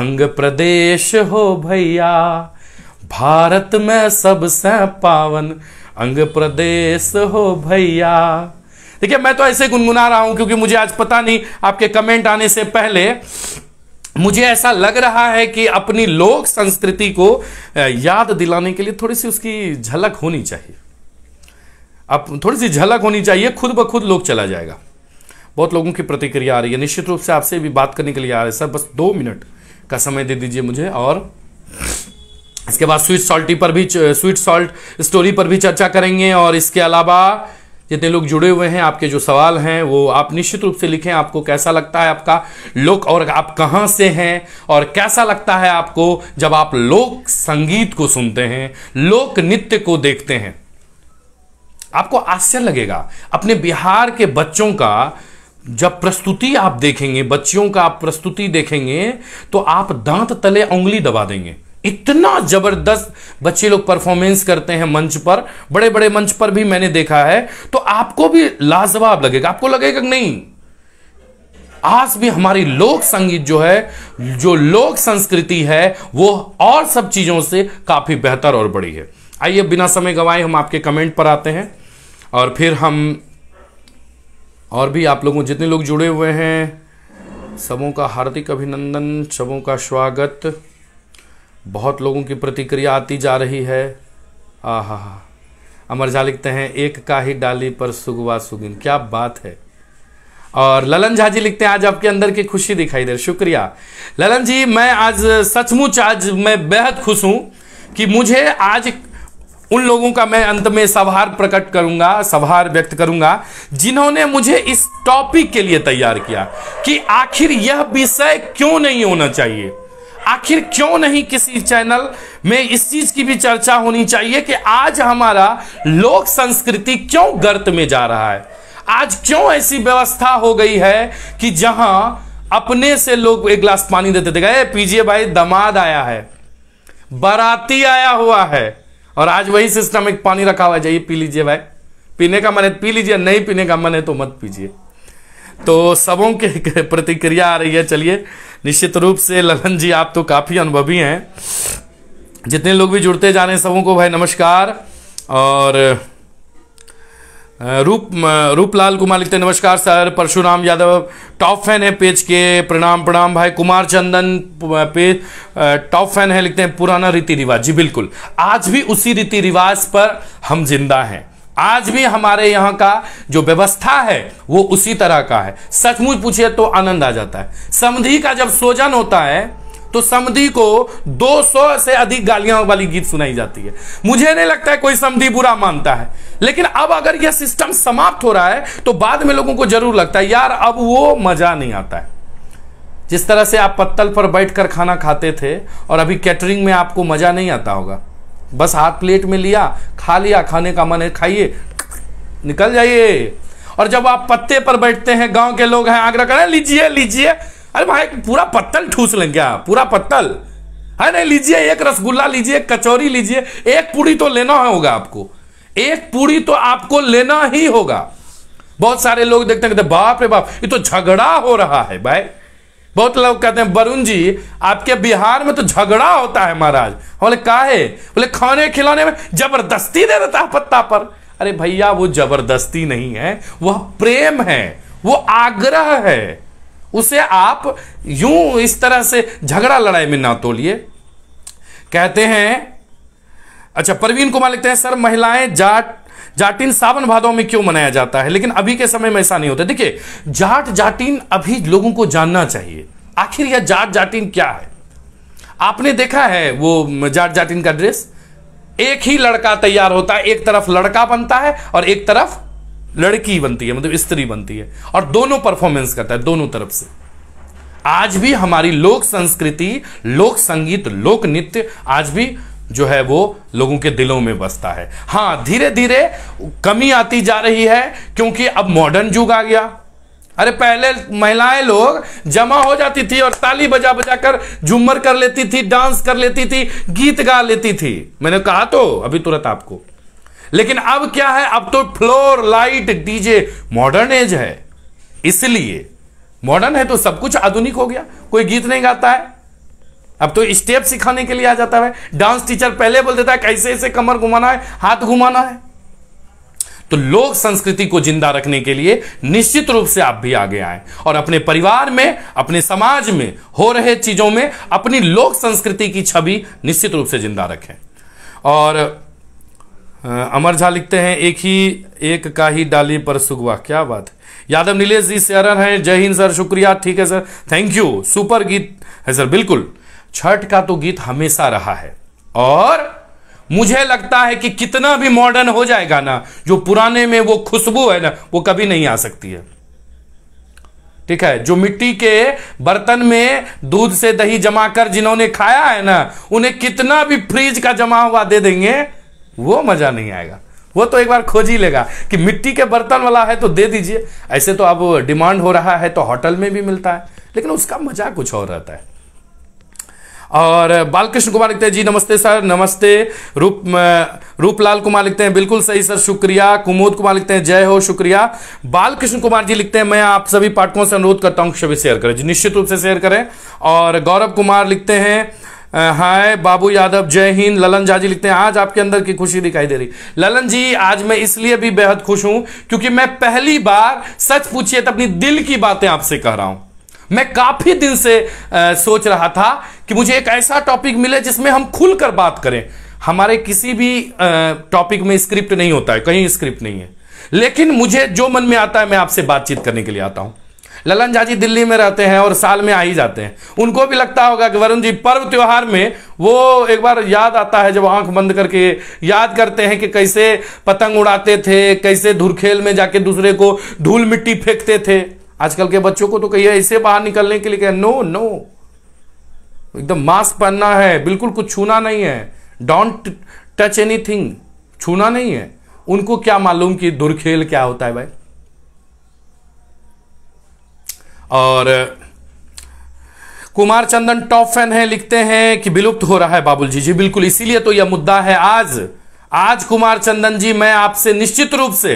अंग प्रदेश हो भैया भारत में सबसे पावन अंग प्रदेश हो भैया देखिए मैं तो ऐसे गुनगुना रहा हूं क्योंकि मुझे आज पता नहीं आपके कमेंट आने से पहले मुझे ऐसा लग रहा है कि अपनी लोक संस्कृति को याद दिलाने के लिए थोड़ी सी उसकी झलक होनी चाहिए अब थोड़ी सी झलक होनी चाहिए खुद ब खुद लोग चला जाएगा बहुत लोगों की प्रतिक्रिया आ रही है निश्चित रूप से आपसे भी बात करने के लिए आ रहे है सर बस दो मिनट का समय दे दीजिए मुझे और इसके बाद स्वीट सॉल्टी पर भी स्वीट सॉल्ट स्टोरी पर भी चर्चा करेंगे और इसके अलावा जितने लोग जुड़े हुए हैं आपके जो सवाल हैं वो आप निश्चित रूप से लिखें आपको कैसा लगता है आपका लोक और आप कहाँ से हैं और कैसा लगता है आपको जब आप लोक संगीत को सुनते हैं लोक नृत्य को देखते हैं आपको आश्चर्य लगेगा अपने बिहार के बच्चों का जब प्रस्तुति आप देखेंगे बच्चियों का आप प्रस्तुति देखेंगे तो आप दांत तले उंगली दबा देंगे इतना जबरदस्त बच्चे लोग परफॉर्मेंस करते हैं मंच पर बड़े बड़े मंच पर भी मैंने देखा है तो आपको भी लाजवाब लगेगा आपको लगेगा नहीं आज भी हमारी लोक संगीत जो है जो लोक संस्कृति है वो और सब चीजों से काफी बेहतर और बड़ी है आइए बिना समय गवाए हम आपके कमेंट पर आते हैं और फिर हम और भी आप लोगों जितने लोग जुड़े हुए हैं सबों का हार्दिक अभिनंदन सबों का स्वागत बहुत लोगों की प्रतिक्रिया आती जा रही है आ हा हा अमर झा लिखते हैं एक का ही डाली पर सुगवा सुगिन क्या बात है और ललन झा जी लिखते हैं आज आपके अंदर की खुशी दिखाई दे शुक्रिया ललन जी मैं आज सचमुच आज मैं बेहद खुश हूं कि मुझे आज उन लोगों का मैं अंत में सवार प्रकट करूंगा सवार व्यक्त करूंगा जिन्होंने मुझे इस टॉपिक के लिए तैयार किया कि आखिर यह विषय क्यों नहीं होना चाहिए आखिर क्यों नहीं किसी चैनल में इस चीज की भी चर्चा होनी चाहिए कि आज हमारा लोक संस्कृति क्यों गर्त में जा रहा है आज क्यों ऐसी व्यवस्था हो गई है कि जहां अपने से लोग एक गिलास पानी देते थे गए पीजिए भाई दमाद आया है बराती आया हुआ है और आज वही सिस्टम एक पानी रखा हुआ है जाइए पी लीजिए भाई पीने का मन है पी लीजिए नहीं पीने का मन है तो मत पीजिए तो सबों के प्रतिक्रिया आ रही है चलिए निश्चित रूप से ललन जी आप तो काफ़ी अनुभवी हैं जितने लोग भी जुड़ते जा रहे हैं सबों को भाई नमस्कार और रूप रूपलाल कुमार लिखते हैं नमस्कार sir Parshuram Yadav top fan है पेज के प्रणाम प्रणाम भाई Kumar Chandan page top fan है लिखते हैं पुराना रीति रिवाज जी बिल्कुल आज भी उसी रीति रिवाज पर हम जिंदा हैं आज भी हमारे यहां का जो व्यवस्था है वो उसी तरह का है सचमुच पूछिए तो आनंद आ जाता है समधि का जब सोजन होता है तो समधि को 200 से अधिक गालियां वाली गीत सुनाई जाती है मुझे नहीं लगता है कोई समधि बुरा मानता है लेकिन अब अगर यह सिस्टम समाप्त हो रहा है तो बाद में लोगों को जरूर लगता है यार अब वो मजा नहीं आता है जिस तरह से आप पत्तल पर बैठकर खाना खाते थे और अभी कैटरिंग में आपको मजा नहीं आता होगा बस हाथ प्लेट में लिया खा लिया खाने का मन है खाइए निकल जाइए और जब आप पत्ते पर बैठते हैं गांव के लोग हैं आग्रह करें लीजिए लीजिए अरे भाई पूरा पत्तल ठूस लेंगे आप पूरा पत्तल है नहीं लीजिए एक रसगुल्ला लीजिए कचौरी लीजिए एक पूरी तो लेना होगा आपको एक पूरी तो आपको लेना ही होगा बहुत सारे लोग देखते हैं कहते बाप रे बाप ये तो झगड़ा हो रहा है भाई बहुत लोग कहते हैं वरुण जी आपके बिहार में तो झगड़ा होता है महाराज बोले का है बोले खाने खिलाने में जबरदस्ती दे देता है पत्ता पर अरे भैया वो जबरदस्ती नहीं है वह प्रेम है वो आग्रह है उसे आप यूं इस तरह से झगड़ा लड़ाई में ना तोलिए कहते हैं अच्छा प्रवीण कुमार लिखते हैं सर महिलाएं जाट जाटिन सावन भादों में क्यों मनाया जाता है लेकिन अभी के समय में ऐसा नहीं होता देखिए जाट जाटीन अभी लोगों को जानना चाहिए आखिर यह जाट जाटीन क्या है आपने देखा है वो जाट जाटिन का ड्रेस एक ही लड़का तैयार होता है एक तरफ लड़का बनता है और एक तरफ लड़की बनती है मतलब स्त्री बनती है और दोनों परफॉर्मेंस करता है दोनों तरफ से आज भी हमारी लोक संस्कृति लोक संगीत लोक नृत्य आज भी जो है वो लोगों के दिलों में बसता है हाँ धीरे धीरे कमी आती जा रही है क्योंकि अब मॉडर्न युग आ गया अरे पहले महिलाएं लोग जमा हो जाती थी और ताली बजा बजा कर झूमर कर लेती थी डांस कर लेती थी गीत गा लेती थी मैंने कहा तो अभी तुरंत आपको लेकिन अब क्या है अब तो floor light DJ modern age है इसलिए मॉडर्न है तो सब कुछ आधुनिक हो गया कोई गीत नहीं गाता है अब तो स्टेप सिखाने के लिए आ जाता है डांस टीचर पहले बोल देता है कैसे ऐसे कमर घुमाना है हाथ घुमाना है तो लोक संस्कृति को जिंदा रखने के लिए निश्चित रूप से आप भी आगे आए और अपने परिवार में अपने समाज में हो रहे चीजों में अपनी लोक संस्कृति की छवि निश्चित रूप से जिंदा रखें और अमर झा लिखते हैं एक ही एक का ही डाली पर सुगवा क्या बात है यादव नीलेश जी से शेयर है जय हिंद सर शुक्रिया ठीक है सर थैंक यू सुपर गीत है सर बिल्कुल छठ का तो गीत हमेशा रहा है और मुझे लगता है कि कितना भी मॉडर्न हो जाएगा ना जो पुराने में वो खुशबू है ना वो कभी नहीं आ सकती है ठीक है जो मिट्टी के बर्तन में दूध से दही जमा कर जिन्होंने खाया है ना उन्हें कितना भी फ्रिज का जमा हुआ दे देंगे वो मजा नहीं आएगा वो तो एक बार खोज ही लेगा कि मिट्टी के बर्तन वाला है तो दे दीजिए ऐसे तो अब डिमांड हो रहा है तो होटल में भी मिलता है लेकिन उसका मजा कुछ और रहता है और बालकृष्ण कुमार लिखते हैं जी नमस्ते सर नमस्ते रूप रूपलाल कुमार लिखते हैं बिल्कुल सही सर शुक्रिया कुमोद कुमार लिखते हैं जय हो शुक्रिया बालकृष्ण कुमार जी लिखते हैं मैं आप सभी पाठकों से अनुरोध करता हूँ सभी शेयर करें जी निश्चित रूप से शेयर करें और गौरव कुमार लिखते हैं हाय बाबू यादव जय हिंद ललन झा जी लिखते हैं आज आपके अंदर की खुशी दिखाई दे रही ललन जी आज मैं इसलिए भी बेहद खुश हूं क्योंकि मैं पहली बार सच पूछिए तो अपनी दिल की बातें आपसे कह रहा हूं मैं काफी दिन से आ, सोच रहा था कि मुझे एक ऐसा टॉपिक मिले जिसमें हम खुलकर बात करें हमारे किसी भी टॉपिक में स्क्रिप्ट नहीं होता है कहीं स्क्रिप्ट नहीं है लेकिन मुझे जो मन में आता है मैं आपसे बातचीत करने के लिए आता हूं ललन जाजी दिल्ली में रहते हैं और साल में आ ही जाते हैं उनको भी लगता होगा कि वरुण जी पर्व त्योहार में वो एक बार याद आता है जब आंख बंद करके याद करते हैं कि कैसे पतंग उड़ाते थे कैसे धुरखेल में जाके दूसरे को धूल मिट्टी फेंकते थे आजकल के बच्चों को तो कहिए ऐसे बाहर निकलने के लिए कहे नो नो एकदम मास्क पहनना है बिल्कुल कुछ छूना नहीं है डोंट टच एनीथिंग छूना नहीं है उनको क्या मालूम कि दुर्खेल क्या होता है भाई और कुमार चंदन टॉप फैन है लिखते हैं कि विलुप्त हो रहा है बाबुल जी जी बिल्कुल इसीलिए तो यह मुद्दा है आज आज कुमार चंदन जी मैं आपसे निश्चित रूप से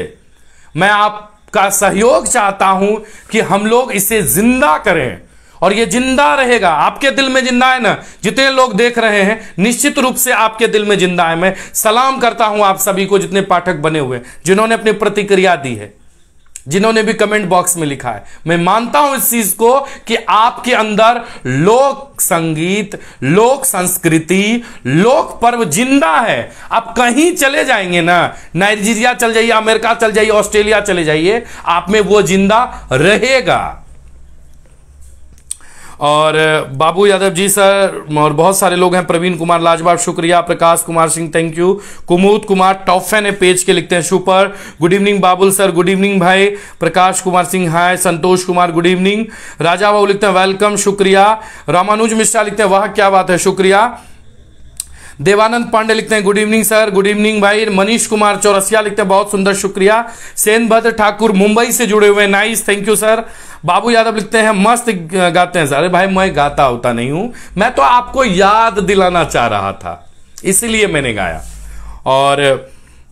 मैं आप आपका सहयोग चाहता हूं कि हम लोग इसे जिंदा करें और ये जिंदा रहेगा आपके दिल में जिंदा है ना जितने लोग देख रहे हैं निश्चित रूप से आपके दिल में जिंदा है मैं सलाम करता हूं आप सभी को जितने पाठक बने हुए जिन्होंने अपनी प्रतिक्रिया दी है जिन्होंने भी कमेंट बॉक्स में लिखा है मैं मानता हूं इस चीज को कि आपके अंदर लोक संगीत लोक संस्कृति लोक पर्व जिंदा है आप कहीं चले जाएंगे ना नाइजीरिया चल जाइए अमेरिका चल जाइए ऑस्ट्रेलिया चले जाइए आप में वो जिंदा रहेगा और बाबू यादव जी सर और बहुत सारे लोग हैं प्रवीण कुमार लाजवाब शुक्रिया Prakash Kumar Singh thank you Kumud Kumar top fan है पेज के लिखते हैं super good evening Babul sir good evening भाई Prakash Kumar Singh hi Santosh Kumar good evening Raja Babu लिखते हैं वेलकम शुक्रिया रामानुज मिश्रा लिखते हैं वह क्या बात है शुक्रिया देवानंद पांडे लिखते हैं good evening sir good evening भाई मनीष कुमार चौरसिया लिखते हैं बहुत सुंदर शुक्रिया सेनभद्र ठाकुर मुंबई से जुड़े हुए nice thank you sir Babu Yadav लिखते हैं मस्त गाते हैं सर अरे भाई मैं गाता होता नहीं हूं मैं तो आपको याद दिलाना चाह रहा था इसीलिए मैंने गाया और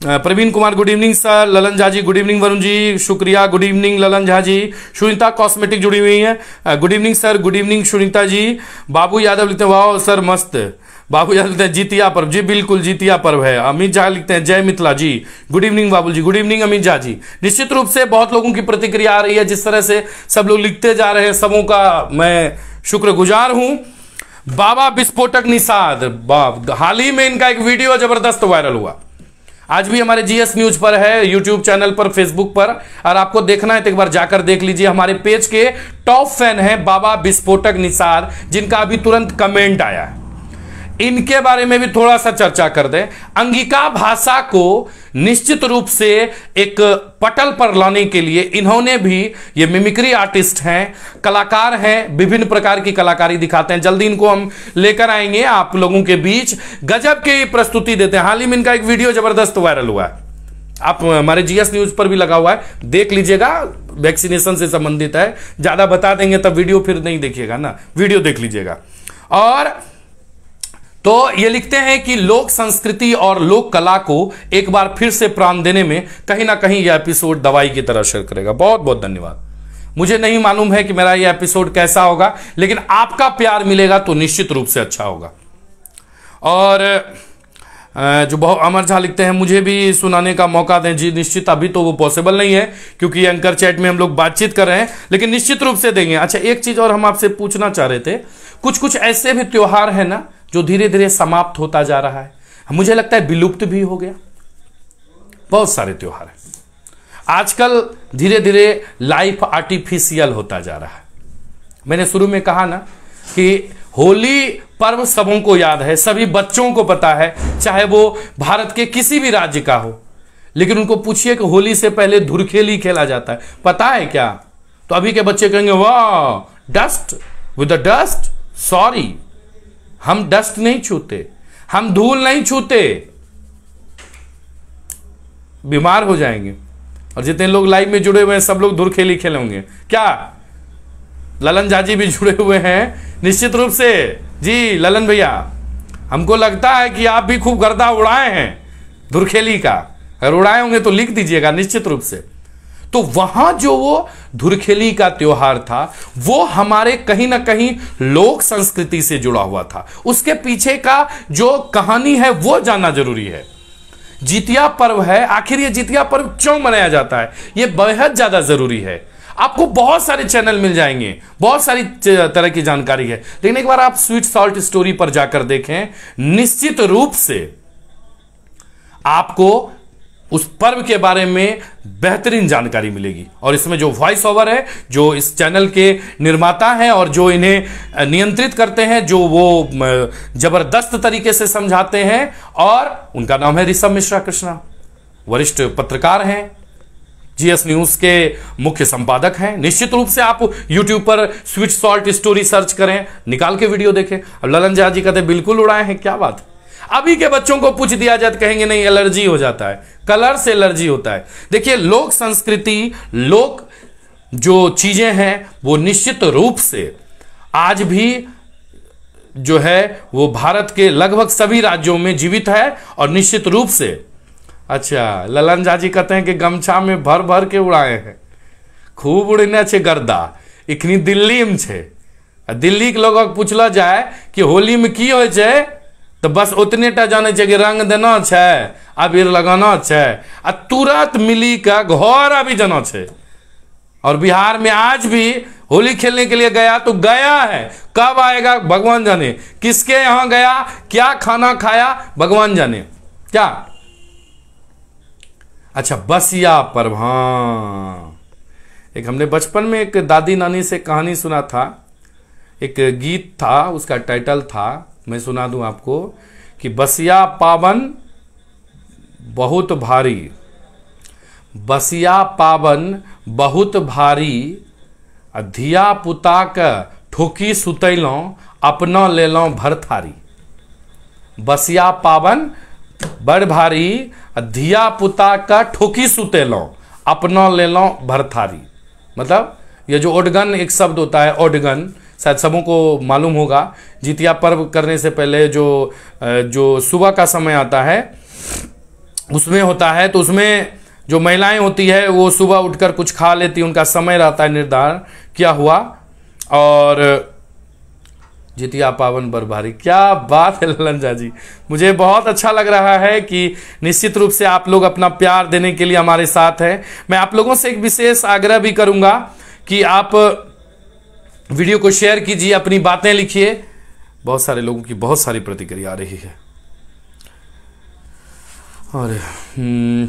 Praveen Kumar good evening sir Lalan Jha ji good evening Varun ji शुक्रिया good evening Lalan Jha ji Sunita cosmetic जुड़ी हुई है good evening sir good evening Sunita ji Babu Yadav लिखते हैं वाह सर मस्त बाबू याद लिखते हैं जीतिया पर्व जी बिल्कुल जीतिया पर्व है अमित झा लिखते हैं जय Mithila ji good evening Babu ji good evening Amit Jha ji निश्चित रूप से बहुत लोगों की प्रतिक्रिया आ रही है जिस तरह से सब लोग लिखते जा रहे हैं सबों का मैं शुक्रगुजार हूं बाबा विस्फोटक निषाद हाल ही में इनका एक वीडियो जबरदस्त वायरल हुआ आज भी हमारे जीएस न्यूज पर है यूट्यूब चैनल पर फेसबुक पर और आपको देखना है तो एक बार जाकर देख लीजिए हमारे पेज के टॉप फैन हैं बाबा विस्फोटक निषाद जिनका अभी तुरंत कमेंट आया है इनके बारे में भी थोड़ा सा चर्चा कर दें अंगिका भाषा को निश्चित रूप से एक पटल पर लाने के लिए इन्होंने भी ये मिमिक्री आर्टिस्ट हैं कलाकार हैं विभिन्न प्रकार की कलाकारी दिखाते हैं जल्दी इनको हम लेकर आएंगे आप लोगों के बीच गजब की प्रस्तुति देते हैं हाल ही में इनका एक वीडियो जबरदस्त वायरल हुआ है आप हमारे जीएस न्यूज पर भी लगा हुआ है देख लीजिएगा वैक्सीनेशन से संबंधित है ज्यादा बता देंगे तब वीडियो फिर नहीं देखिएगा ना वीडियो देख लीजिएगा और तो ये लिखते हैं कि लोक संस्कृति और लोक कला को एक बार फिर से प्राण देने में कहीं ना कहीं यह एपिसोड दवाई की तरह असर करेगा बहुत बहुत धन्यवाद मुझे नहीं मालूम है कि मेरा यह एपिसोड कैसा होगा लेकिन आपका प्यार मिलेगा तो निश्चित रूप से अच्छा होगा और जो बहुत अमर झा लिखते हैं मुझे भी सुनाने का मौका दें जी निश्चित अभी तो वो पॉसिबल नहीं है क्योंकि एंकर चैट में हम लोग बातचीत कर रहे हैं लेकिन निश्चित रूप से देंगे अच्छा एक चीज़ और हम आपसे पूछना चाह रहे थे कुछ कुछ ऐसे भी त्यौहार है ना जो धीरे धीरे समाप्त होता जा रहा है मुझे लगता है विलुप्त भी हो गया बहुत सारे त्यौहार हैं आजकल धीरे धीरे लाइफ आर्टिफिशियल होता जा रहा है मैंने शुरू में कहा ना कि होली पर्व सबों को याद है सभी बच्चों को पता है चाहे वो भारत के किसी भी राज्य का हो लेकिन उनको पूछिए कि होली से पहले धुरखेली खेला जाता है पता है क्या तो अभी के बच्चे कहेंगे वाह dust with the dust sorry हम डस्ट नहीं छूते हम धूल नहीं छूते बीमार हो जाएंगे और जितने लोग लाइव में जुड़े हुए हैं सब लोग धुर खेली खेलेंगे क्या ललन जाजी भी जुड़े हुए हैं निश्चित रूप से जी ललन भैया हमको लगता है कि आप भी खूब गर्दा उड़ाए हैं धुरखेली का अगर उड़ाए होंगे तो लिख दीजिएगा निश्चित रूप से तो वहां जो वो धुरखेली का त्योहार था वो हमारे कहीं ना कहीं लोक संस्कृति से जुड़ा हुआ था उसके पीछे का जो कहानी है वो जानना जरूरी है जीतिया पर्व है आखिर ये जितिया पर्व क्यों मनाया जाता है ये बेहद ज्यादा जरूरी है आपको बहुत सारे चैनल मिल जाएंगे बहुत सारी तरह की जानकारी है लेकिन एक बार आप स्वीट सॉल्ट स्टोरी पर जाकर देखें निश्चित रूप से आपको उस पर्व के बारे में बेहतरीन जानकारी मिलेगी और इसमें जो वॉइस ओवर है जो इस चैनल के निर्माता हैं और जो इन्हें नियंत्रित करते हैं जो वो जबरदस्त तरीके से समझाते हैं और उनका नाम है ऋषभ मिश्रा कृष्णा वरिष्ठ पत्रकार हैं जीएस न्यूज के मुख्य संपादक हैं निश्चित रूप से आप यूट्यूब पर स्विच सॉल्ट स्टोरी सर्च करें निकाल के वीडियो देखें अब ललन जहा जी कहते तो बिल्कुल उड़ाए हैं क्या बात है अभी के बच्चों को पूछ दिया जाए तो कहेंगे नहीं एलर्जी हो जाता है कलर से एलर्जी होता है देखिए लोक संस्कृति लोक जो चीजें हैं वो निश्चित रूप से आज भी जो है वो भारत के लगभग सभी राज्यों में जीवित है और निश्चित रूप से अच्छा ललन झा जी कहते हैं कि गमछा में भर भर के उड़ाए हैं खूब उड़ने छे गर्दा इखनी दिल्ली में छे दिल्ली के लोग पूछला जाए कि होली में की हो जाए तो बस उतने टा जाने छे कि रंग देना छे अबीर लगाना छे आ तुरंत मिली का घर अभी जाना छे और बिहार में आज भी होली खेलने के लिए गया तो गया है कब आएगा भगवान जाने किसके यहाँ गया क्या खाना खाया भगवान जाने क्या अच्छा बसिया प्रभा एक हमने बचपन में एक दादी नानी से कहानी सुना था एक गीत था उसका टाइटल था मैं सुना दूं आपको कि बसिया पावन बहुत भारी बसिया पावन बहुत भारी धिया पुता के ठोकी सुतैलहुँ अपना भर थारी बसिया पावन बड़ भारी धिया पुता का ठोकी सुतेलहुँ अपना भर थारी मतलब ये जो ओडगन एक शब्द होता है ओडगन शायद सबों को मालूम होगा जितिया पर्व करने से पहले जो जो सुबह का समय आता है उसमें होता है तो उसमें जो महिलाएं होती है वो सुबह उठकर कुछ खा लेती उनका समय रहता है निर्धारण किया हुआ और जितिया पावन बर्फारी क्या बात है लंजा जी मुझे बहुत अच्छा लग रहा है कि निश्चित रूप से आप लोग अपना प्यार देने के लिए हमारे साथ हैं मैं आप लोगों से एक विशेष आग्रह भी करूंगा कि आप वीडियो को शेयर कीजिए अपनी बातें लिखिए बहुत सारे लोगों की बहुत सारी प्रतिक्रिया आ रही है और हम्म,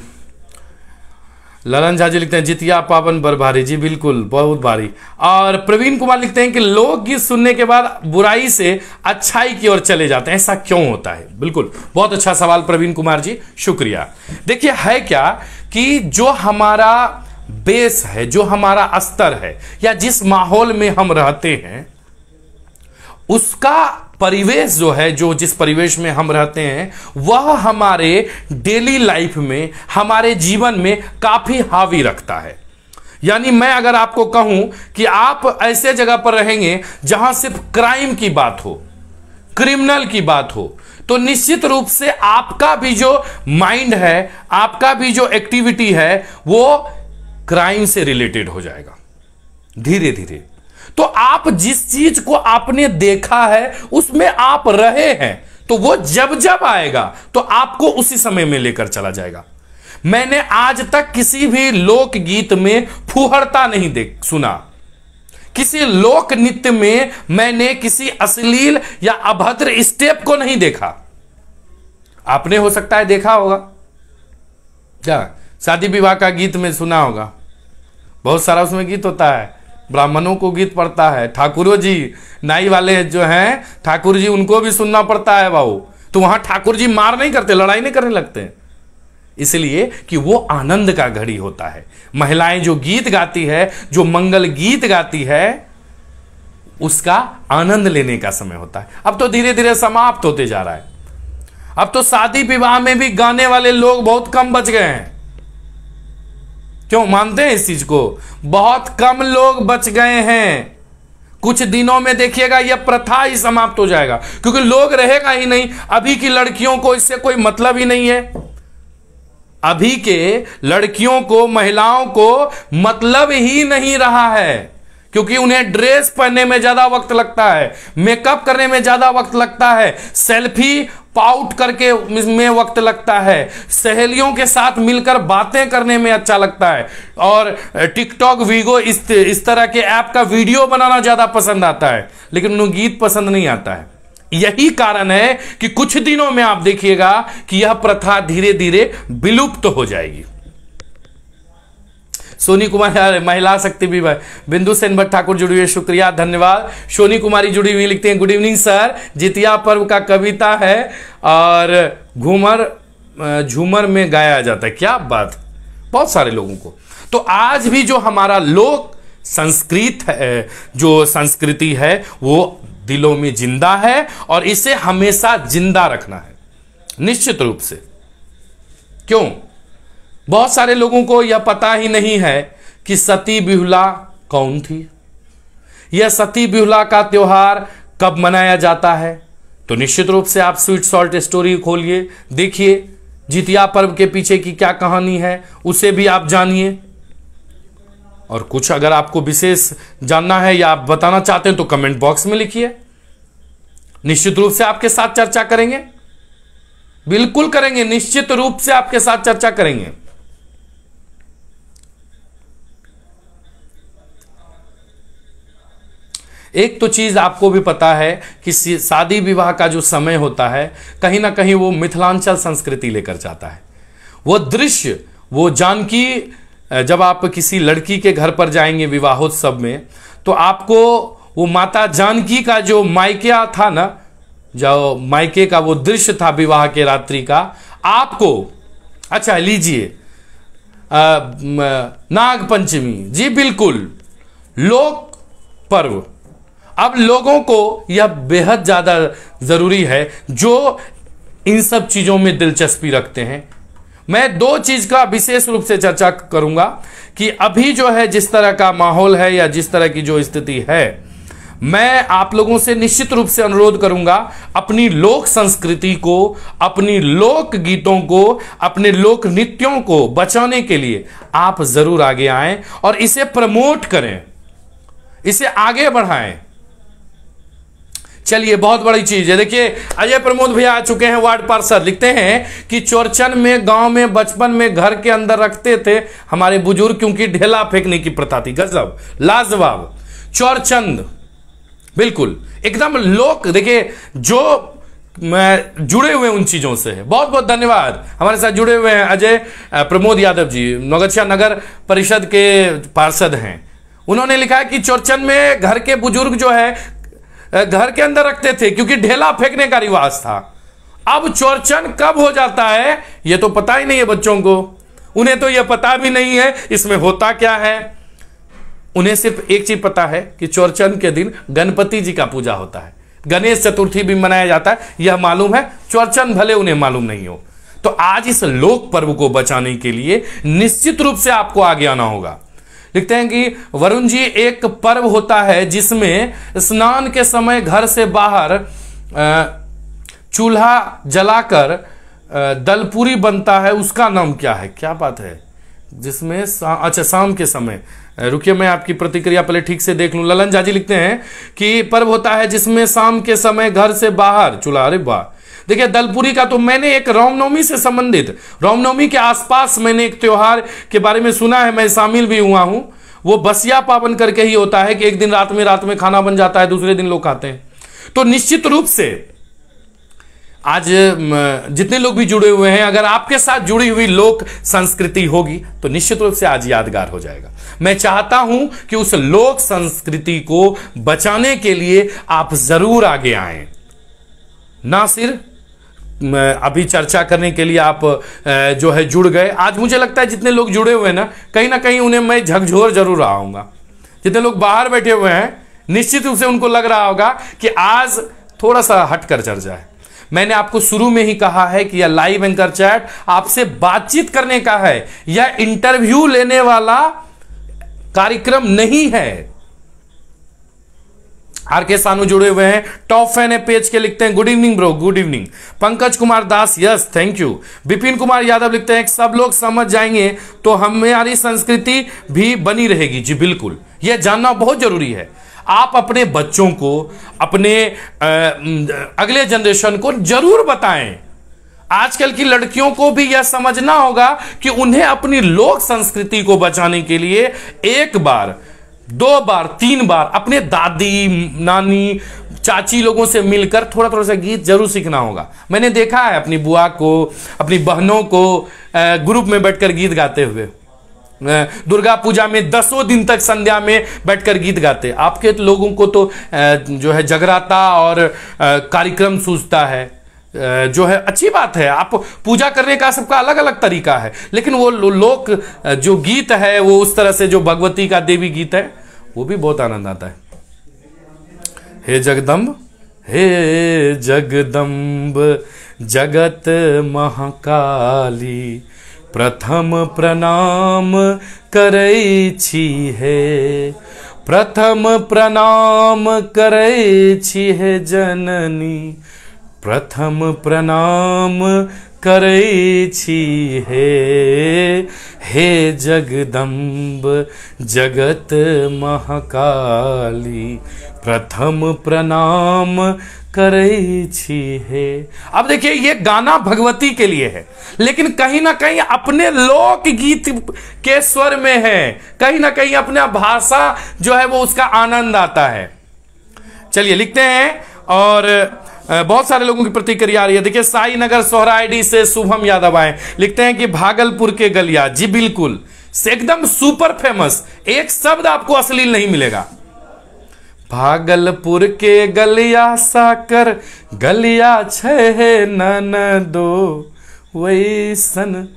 ललन झा जी लिखते हैं जितिया पावन बर भारी जी बिल्कुल बहुत भारी और प्रवीण कुमार लिखते हैं कि लोग गीत सुनने के बाद बुराई से अच्छाई की ओर चले जाते हैं ऐसा क्यों होता है बिल्कुल बहुत अच्छा सवाल प्रवीण कुमार जी शुक्रिया देखिए है क्या कि जो हमारा बेस है जो हमारा स्तर है या जिस माहौल में हम रहते हैं उसका परिवेश जो है जो जिस परिवेश में हम रहते हैं वह हमारे डेली लाइफ में हमारे जीवन में काफी हावी रखता है यानी मैं अगर आपको कहूं कि आप ऐसे जगह पर रहेंगे जहां सिर्फ क्राइम की बात हो क्रिमिनल की बात हो तो निश्चित रूप से आपका भी जो माइंड है आपका भी जो एक्टिविटी है वो क्राइम से रिलेटेड हो जाएगा धीरे धीरे तो आप जिस चीज को आपने देखा है उसमें आप रहे हैं तो वो जब जब आएगा तो आपको उसी समय में लेकर चला जाएगा मैंने आज तक किसी भी लोकगीत में फुहरता नहीं देख सुना किसी लोक नृत्य में मैंने किसी अश्लील या अभद्र स्टेप को नहीं देखा आपने हो सकता है देखा होगा क्या शादी विवाह का गीत में सुना होगा बहुत सारा उसमें गीत होता है ब्राह्मणों को गीत पड़ता है ठाकुरों जी नाई वाले जो हैं ठाकुर जी उनको भी सुनना पड़ता है भाऊ तो वहां ठाकुर जी मार नहीं करते लड़ाई नहीं करने लगते इसलिए कि वो आनंद का घड़ी होता है महिलाएं जो गीत गाती है जो मंगल गीत गाती है उसका आनंद लेने का समय होता है अब तो धीरे धीरे समाप्त होते जा रहा है अब तो शादी विवाह में भी गाने वाले लोग बहुत कम बच गए हैं क्यों मानते हैं इस चीज को बहुत कम लोग बच गए हैं कुछ दिनों में देखिएगा यह प्रथा ही समाप्त हो जाएगा क्योंकि लोग रहेगा ही नहीं अभी की लड़कियों को इससे कोई मतलब ही नहीं है अभी के लड़कियों को महिलाओं को मतलब ही नहीं रहा है क्योंकि उन्हें ड्रेस पहनने में ज्यादा वक्त लगता है मेकअप करने में ज्यादा वक्त लगता है सेल्फी पाउट करके में वक्त लगता है सहेलियों के साथ मिलकर बातें करने में अच्छा लगता है और टिकटॉक वीगो इस इस तरह के ऐप का वीडियो बनाना ज़्यादा पसंद आता है लेकिन उन्हें गीत पसंद नहीं आता है यही कारण है कि कुछ दिनों में आप देखिएगा कि यह प्रथा धीरे धीरे विलुप्त तो हो जाएगी सोनी कुमार महिला शक्ति विभाग बिंदु सेन भट्ट ठाकुर जुड़ी हुई शुक्रिया धन्यवाद सोनी कुमारी जुड़ी हुई लिखते हैं गुड इवनिंग सर जितिया पर्व का कविता है और घूमर झूमर में गाया जाता है क्या बात बहुत सारे लोगों को तो आज भी जो हमारा लोक संस्कृत है जो संस्कृति है वो दिलों में जिंदा है और इसे हमेशा जिंदा रखना है निश्चित रूप से क्यों बहुत सारे लोगों को यह पता ही नहीं है कि सती बिहुला कौन थी यह सती बिहुला का त्यौहार कब मनाया जाता है तो निश्चित रूप से आप स्वीट सॉल्ट स्टोरी खोलिए देखिए जितिया पर्व के पीछे की क्या कहानी है उसे भी आप जानिए और कुछ अगर आपको विशेष जानना है या आप बताना चाहते हैं तो कमेंट बॉक्स में लिखिए निश्चित रूप से आपके साथ चर्चा करेंगे बिल्कुल करेंगे निश्चित रूप से आपके साथ चर्चा करेंगे एक तो चीज़ आपको भी पता है कि शादी विवाह का जो समय होता है कहीं ना कहीं वो मिथिलांचल संस्कृति लेकर जाता है वो दृश्य वो जानकी जब आप किसी लड़की के घर पर जाएंगे विवाहोत्सव में तो आपको वो माता जानकी का जो मायका था ना जो मायके का वो दृश्य था विवाह के रात्रि का आपको अच्छा लीजिए नाग पंचमी जी बिल्कुल लोक पर्व अब लोगों को यह बेहद ज़्यादा ज़रूरी है जो इन सब चीज़ों में दिलचस्पी रखते हैं मैं दो चीज़ का विशेष रूप से चर्चा करूंगा कि अभी जो है जिस तरह का माहौल है या जिस तरह की जो स्थिति है मैं आप लोगों से निश्चित रूप से अनुरोध करूंगा अपनी लोक संस्कृति को अपनी लोक गीतों को अपने लोक नृत्यों को बचाने के लिए आप जरूर आगे आएं और इसे प्रमोट करें इसे आगे बढ़ाएं चलिए बहुत बड़ी चीज है देखिए अजय प्रमोद भैया आ चुके हैं वार्ड पार्षद लिखते हैं कि चौरचन में गांव में बचपन में घर के अंदर रखते थे हमारे बुजुर्ग क्योंकि ढेला फेंकने की प्रथा थी गजब लाजवाब चौरचंद बिल्कुल एकदम लोक देखिए जो मैं जुड़े हुए उन चीज़ों से बहुत बहुत धन्यवाद हमारे साथ जुड़े हुए हैं अजय प्रमोद यादव जी नगच्छा नगर परिषद के पार्षद हैं उन्होंने लिखा है कि चौरचन में घर के बुजुर्ग जो है घर के अंदर रखते थे क्योंकि ढेला फेंकने का रिवाज था अब चौरचन कब हो जाता है यह तो पता ही नहीं है बच्चों को उन्हें तो यह पता भी नहीं है इसमें होता क्या है उन्हें सिर्फ एक चीज पता है कि चौरचन के दिन गणपति जी का पूजा होता है गणेश चतुर्थी भी मनाया जाता है यह मालूम है चौरचन भले उन्हें मालूम नहीं हो तो आज इस लोक पर्व को बचाने के लिए निश्चित रूप से आपको आगे आना होगा लिखते हैं कि वरुण जी एक पर्व होता है जिसमें स्नान के समय घर से बाहर चूल्हा जलाकर दलपुरी बनता है उसका नाम क्या है क्या बात है जिसमें सा, अच्छा शाम के समय रुकिए मैं आपकी प्रतिक्रिया पहले ठीक से देख लूं ललन जाजी लिखते हैं कि पर्व होता है जिसमें शाम के समय घर से बाहर चूल्हा अरे वाह देखिए दलपुरी का तो मैंने एक रामनवमी से संबंधित रामनवमी के आसपास मैंने एक त्यौहार के बारे में सुना है मैं शामिल भी हुआ हूं वो बसिया पावन करके ही होता है कि एक दिन रात में रात में खाना बन जाता है दूसरे दिन लोग खाते हैं तो निश्चित रूप से आज जितने लोग भी जुड़े हुए हैं अगर आपके साथ जुड़ी हुई लोक संस्कृति होगी तो निश्चित रूप से आज यादगार हो जाएगा मैं चाहता हूं कि उस लोक संस्कृति को बचाने के लिए आप जरूर आगे आए सिर्फ अभी चर्चा करने के लिए आप जो है जुड़ गए आज मुझे लगता है जितने लोग जुड़े हुए हैं ना कहीं ना कहीं उन्हें मैं झकझोर जरूर आऊंगा जितने लोग बाहर बैठे हुए हैं निश्चित रूप से उनको लग रहा होगा कि आज थोड़ा सा हट कर चर्चा है मैंने आपको शुरू में ही कहा है कि यह लाइव एंकर चैट आपसे बातचीत करने का है यह इंटरव्यू लेने वाला कार्यक्रम नहीं है आर के सानू जुड़े हुए हैं टॉप फैन है पेज के लिखते हैं good evening bro good evening Pankaj Kumar Das yes thank you Vipin Kumar Yadav लिखते हैं सब लोग समझ जाएंगे तो हमारी संस्कृति भी बनी रहेगी जी बिल्कुल यह जानना बहुत जरूरी है आप अपने बच्चों को अपने आ, अगले जनरेशन को जरूर बताएं आजकल की लड़कियों को भी यह समझना होगा कि उन्हें अपनी लोक संस्कृति को बचाने के लिए एक बार दो बार तीन बार अपने दादी नानी चाची लोगों से मिलकर थोड़ा थोड़ा सा गीत जरूर सीखना होगा मैंने देखा है अपनी बुआ को अपनी बहनों को ग्रुप में बैठकर गीत गाते हुए दुर्गा पूजा में दसों दिन तक संध्या में बैठकर गीत गाते आपके लोगों को तो जो है जगराता और कार्यक्रम सूझता है जो है अच्छी बात है आप पूजा करने का सबका अलग अलग तरीका है लेकिन वो लोक जो गीत है वो उस तरह से जो भगवती का देवी गीत है वो भी बहुत आनंद आता है हे जगदम्ब हे जगदम्ब जगत महाकाली प्रथम प्रणाम करै छी हे प्रथम प्रणाम करै छी हे जननी प्रथम प्रणाम करे छी हे हे जगदम्ब जगत महाकाली प्रथम प्रणाम करे छी हे अब देखिए ये गाना भगवती के लिए है लेकिन कहीं ना कहीं अपने लोक गीत के स्वर में है कहीं ना कहीं अपना भाषा जो है वो उसका आनंद आता है चलिए लिखते हैं और बहुत सारे लोगों की प्रतिक्रिया आ रही है देखिए साई नगर सोहरा आईडी से शुभम यादव आए लिखते हैं कि भागलपुर के गलिया जी बिल्कुल एकदम सुपर फेमस एक शब्द आपको अश्लील नहीं मिलेगा भागलपुर के गलिया साकर गलिया छह नन दो वही सन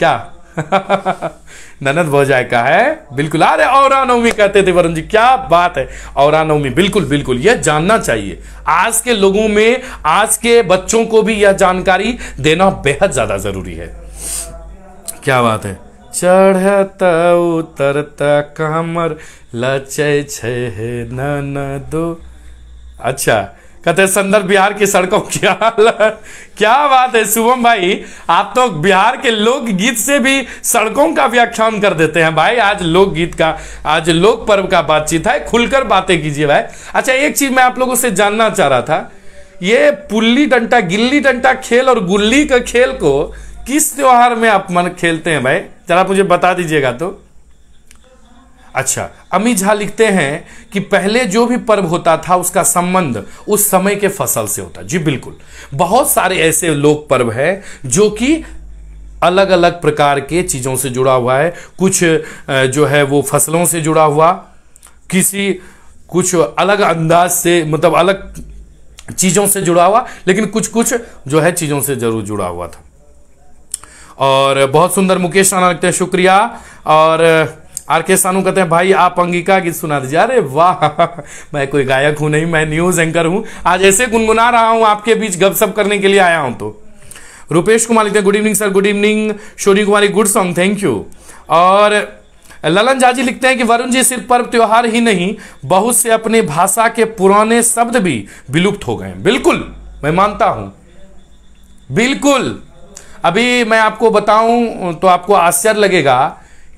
क्या ननद भौजाई का है बिल्कुल अरे और नवमी कहते थे वरुण जी क्या बात है और नवमी बिल्कुल बिल्कुल यह जानना चाहिए आज के लोगों में आज के बच्चों को भी यह जानकारी देना बेहद ज्यादा जरूरी है क्या बात है चढ़त उतरत कमर लचे छे ननदो अच्छा कहते संदर्भ बिहार की सड़कों की हाल क्या बात है शुभम भाई आप तो बिहार के लोकगीत से भी सड़कों का व्याख्यान कर देते हैं भाई आज लोक गीत का आज लोक पर्व का बातचीत है खुलकर बातें कीजिए भाई अच्छा एक चीज मैं आप लोगों से जानना चाह रहा था ये पुल्ली डंटा गिल्ली डंटा खेल और गुल्ली का खेल को किस त्योहार में आप मन खेलते हैं भाई जरा मुझे बता दीजिएगा तो अच्छा अमित झा लिखते हैं कि पहले जो भी पर्व होता था उसका संबंध उस समय के फसल से होता जी बिल्कुल बहुत सारे ऐसे लोक पर्व है जो कि अलग अलग प्रकार के चीज़ों से जुड़ा हुआ है कुछ जो है वो फसलों से जुड़ा हुआ किसी कुछ अलग अंदाज से मतलब अलग चीज़ों से जुड़ा हुआ लेकिन कुछ कुछ जो है चीज़ों से जरूर जुड़ा हुआ था और बहुत सुंदर मुकेश राणा लगते हैं शुक्रिया और आर के सानू कहते हैं भाई आप अंगिका गीत सुना दीजिए अरे वाह मैं कोई गायक हूं नहीं मैं न्यूज एंकर हूं आज ऐसे गुनगुना रहा हूं आपके बीच गपशप करने के लिए आया हूं तो रुपेश कुमार लिखते हैं good evening sir good evening Shori Kumari good song thank you और ललन जाजी लिखते हैं कि वरुण जी सिर्फ पर्व त्योहार ही नहीं बहुत से अपने भाषा के पुराने शब्द भी विलुप्त हो गए बिल्कुल मैं मानता हूं बिल्कुल अभी मैं आपको बताऊं तो आपको आश्चर्य लगेगा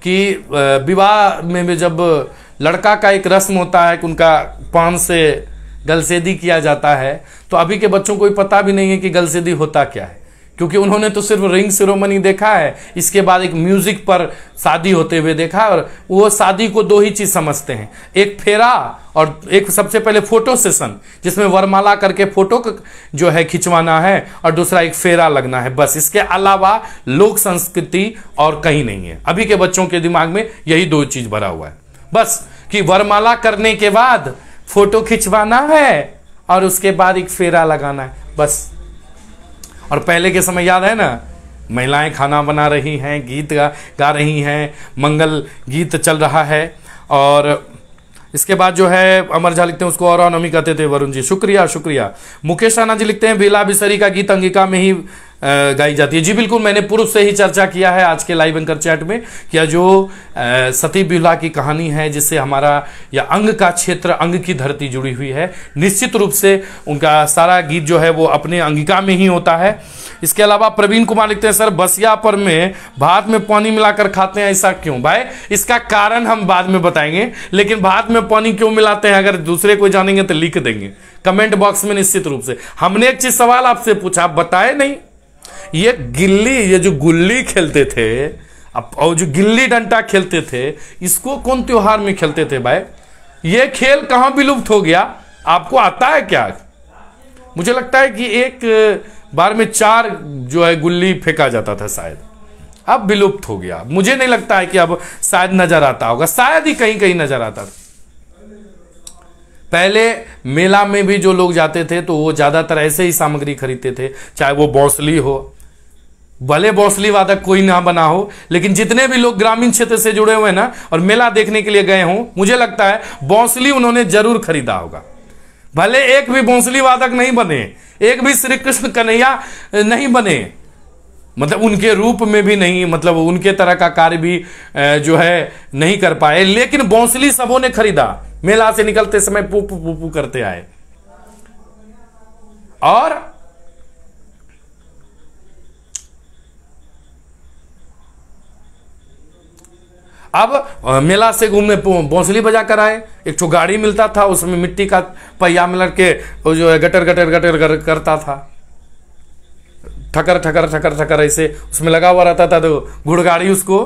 कि विवाह में, भी जब लड़का का एक रस्म होता है कि उनका पान से गलसेदी किया जाता है तो अभी के बच्चों को भी पता भी नहीं है कि गलसेदी होता क्या है क्योंकि उन्होंने तो सिर्फ रिंग सेरोमनी देखा है इसके बाद एक म्यूजिक पर शादी होते हुए देखा और वो शादी को दो ही चीज समझते हैं एक फेरा और एक सबसे पहले फोटो सेशन जिसमें वरमाला करके फोटो जो है खिंचवाना है और दूसरा एक फेरा लगना है बस इसके अलावा लोक संस्कृति और कहीं नहीं है अभी के बच्चों के दिमाग में यही दो चीज भरा हुआ है बस कि वरमाला करने के बाद फोटो खिंचवाना है और उसके बाद एक फेरा लगाना है बस और पहले के समय याद है ना महिलाएं खाना बना रही हैं गीत गा गा रही हैं मंगल गीत चल रहा है और इसके बाद जो है अमर झा लिखते हैं उसको और नमी कहते थे वरुण जी शुक्रिया शुक्रिया मुकेश राणा जी लिखते हैं बेला बिसरी का गीत अंगिका में ही गाई जाती है जी बिल्कुल मैंने पूर्व से ही चर्चा किया है आज के लाइव एंकर चैट में क्या जो सती बिहला की कहानी है जिससे हमारा या अंग का क्षेत्र अंग की धरती जुड़ी हुई है निश्चित रूप से उनका सारा गीत जो है वो अपने अंगिका में ही होता है इसके अलावा प्रवीण कुमार लिखते हैं सर बसिया पर में भात में पानी मिलाकर खाते हैं ऐसा क्यों भाई इसका कारण हम बाद में बताएंगे लेकिन भात में पानी क्यों मिलाते हैं अगर दूसरे को जानेंगे तो लिख देंगे कमेंट बॉक्स में निश्चित रूप से हमने एक चीज सवाल आपसे पूछा आप बताए नहीं ये गिल्ली ये जो गुल्ली खेलते थे और जो गिल्ली डंडा खेलते थे इसको कौन त्योहार में खेलते थे भाई ये खेल कहाँ विलुप्त हो गया आपको आता है क्या मुझे लगता है कि एक बार में चार जो है गुल्ली फेंका जाता था शायद अब विलुप्त हो गया मुझे नहीं लगता है कि अब शायद नजर आता होगा शायद ही कहीं कहीं नजर आता था पहले मेला में भी जो लोग जाते थे तो वो ज़्यादातर ऐसे ही सामग्री खरीदते थे चाहे वो बौसली हो भले बौसली वादक कोई ना बना हो लेकिन जितने भी लोग ग्रामीण क्षेत्र से जुड़े हुए हैं ना और मेला देखने के लिए गए हों मुझे लगता है बौसली उन्होंने जरूर खरीदा होगा भले एक भी बौसली वादक नहीं बने एक भी श्री कृष्ण कन्हैया नहीं बने मतलब उनके रूप में भी नहीं मतलब उनके तरह का कार्य भी जो है नहीं कर पाए लेकिन बौसली सबों ने खरीदा मेला से निकलते समय पुप पुप करते आए और अब मेला से घूमने बौसली बजा कर आए एक छो गाड़ी मिलता था उसमें मिट्टी का पहिया में लड़के जो है गटर गटर गटर करता था ठकर ठकर ठकर ठकर ऐसे उसमें लगा हुआ रहता था तो घुड़गाड़ी उसको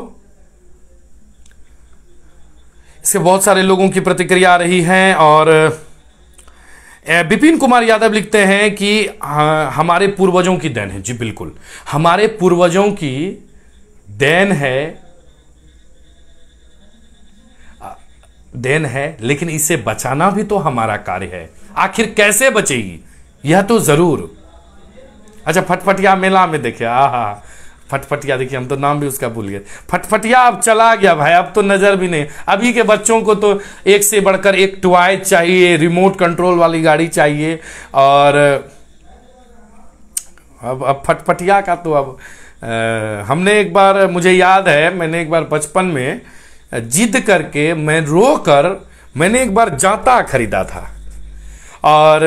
इसके बहुत सारे लोगों की प्रतिक्रिया आ रही है और विपिन कुमार यादव लिखते हैं कि हमारे पूर्वजों की देन है जी बिल्कुल हमारे पूर्वजों की देन है देन है लेकिन इसे बचाना भी तो हमारा कार्य है आखिर कैसे बचेगी यह तो जरूर अच्छा फटफटिया मेला में देखे आहा फटफटिया देखिए हम तो नाम भी उसका भूल गए फटफटिया अब चला गया भाई अब तो नज़र भी नहीं अभी के बच्चों को तो एक से बढ़कर एक टॉय चाहिए रिमोट कंट्रोल वाली गाड़ी चाहिए और अब अब फटफटिया का तो अब आ, हमने एक बार मुझे याद है मैंने एक बार बचपन में जिद करके मैं रो कर मैंने एक बार जाता खरीदा था और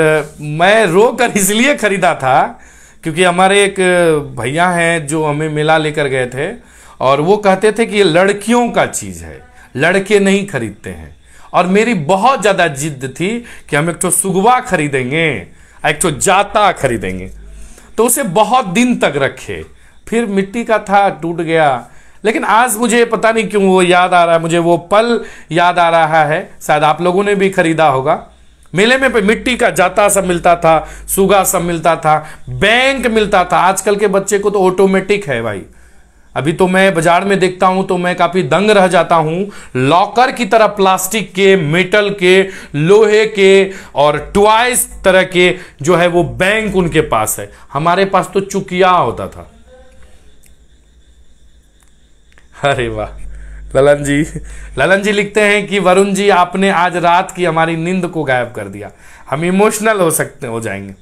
मैं रो कर इसलिए खरीदा था क्योंकि हमारे एक भैया हैं जो हमें मेला लेकर गए थे और वो कहते थे कि ये लड़कियों का चीज़ है लड़के नहीं खरीदते हैं और मेरी बहुत ज़्यादा जिद थी कि हम एक तो सुगवा खरीदेंगे एक तो जाता खरीदेंगे तो उसे बहुत दिन तक रखे फिर मिट्टी का था टूट गया लेकिन आज मुझे पता नहीं क्यों वो याद आ रहा है मुझे वो पल याद आ रहा है शायद आप लोगों ने भी खरीदा होगा मेले में पे मिट्टी का जाता सब मिलता था सुगा सब मिलता था बैंक मिलता था आजकल के बच्चे को तो ऑटोमेटिक है भाई अभी तो मैं बाजार में देखता हूं तो मैं काफी दंग रह जाता हूं लॉकर की तरह प्लास्टिक के मेटल के लोहे के और ट्वाइस तरह के जो है वो बैंक उनके पास है हमारे पास तो चुकिया होता था अरे वाह ललन जी ललन जी लिखते हैं कि वरुण जी आपने आज रात की हमारी नींद को गायब कर दिया हम इमोशनल हो सकते हो जाएंगे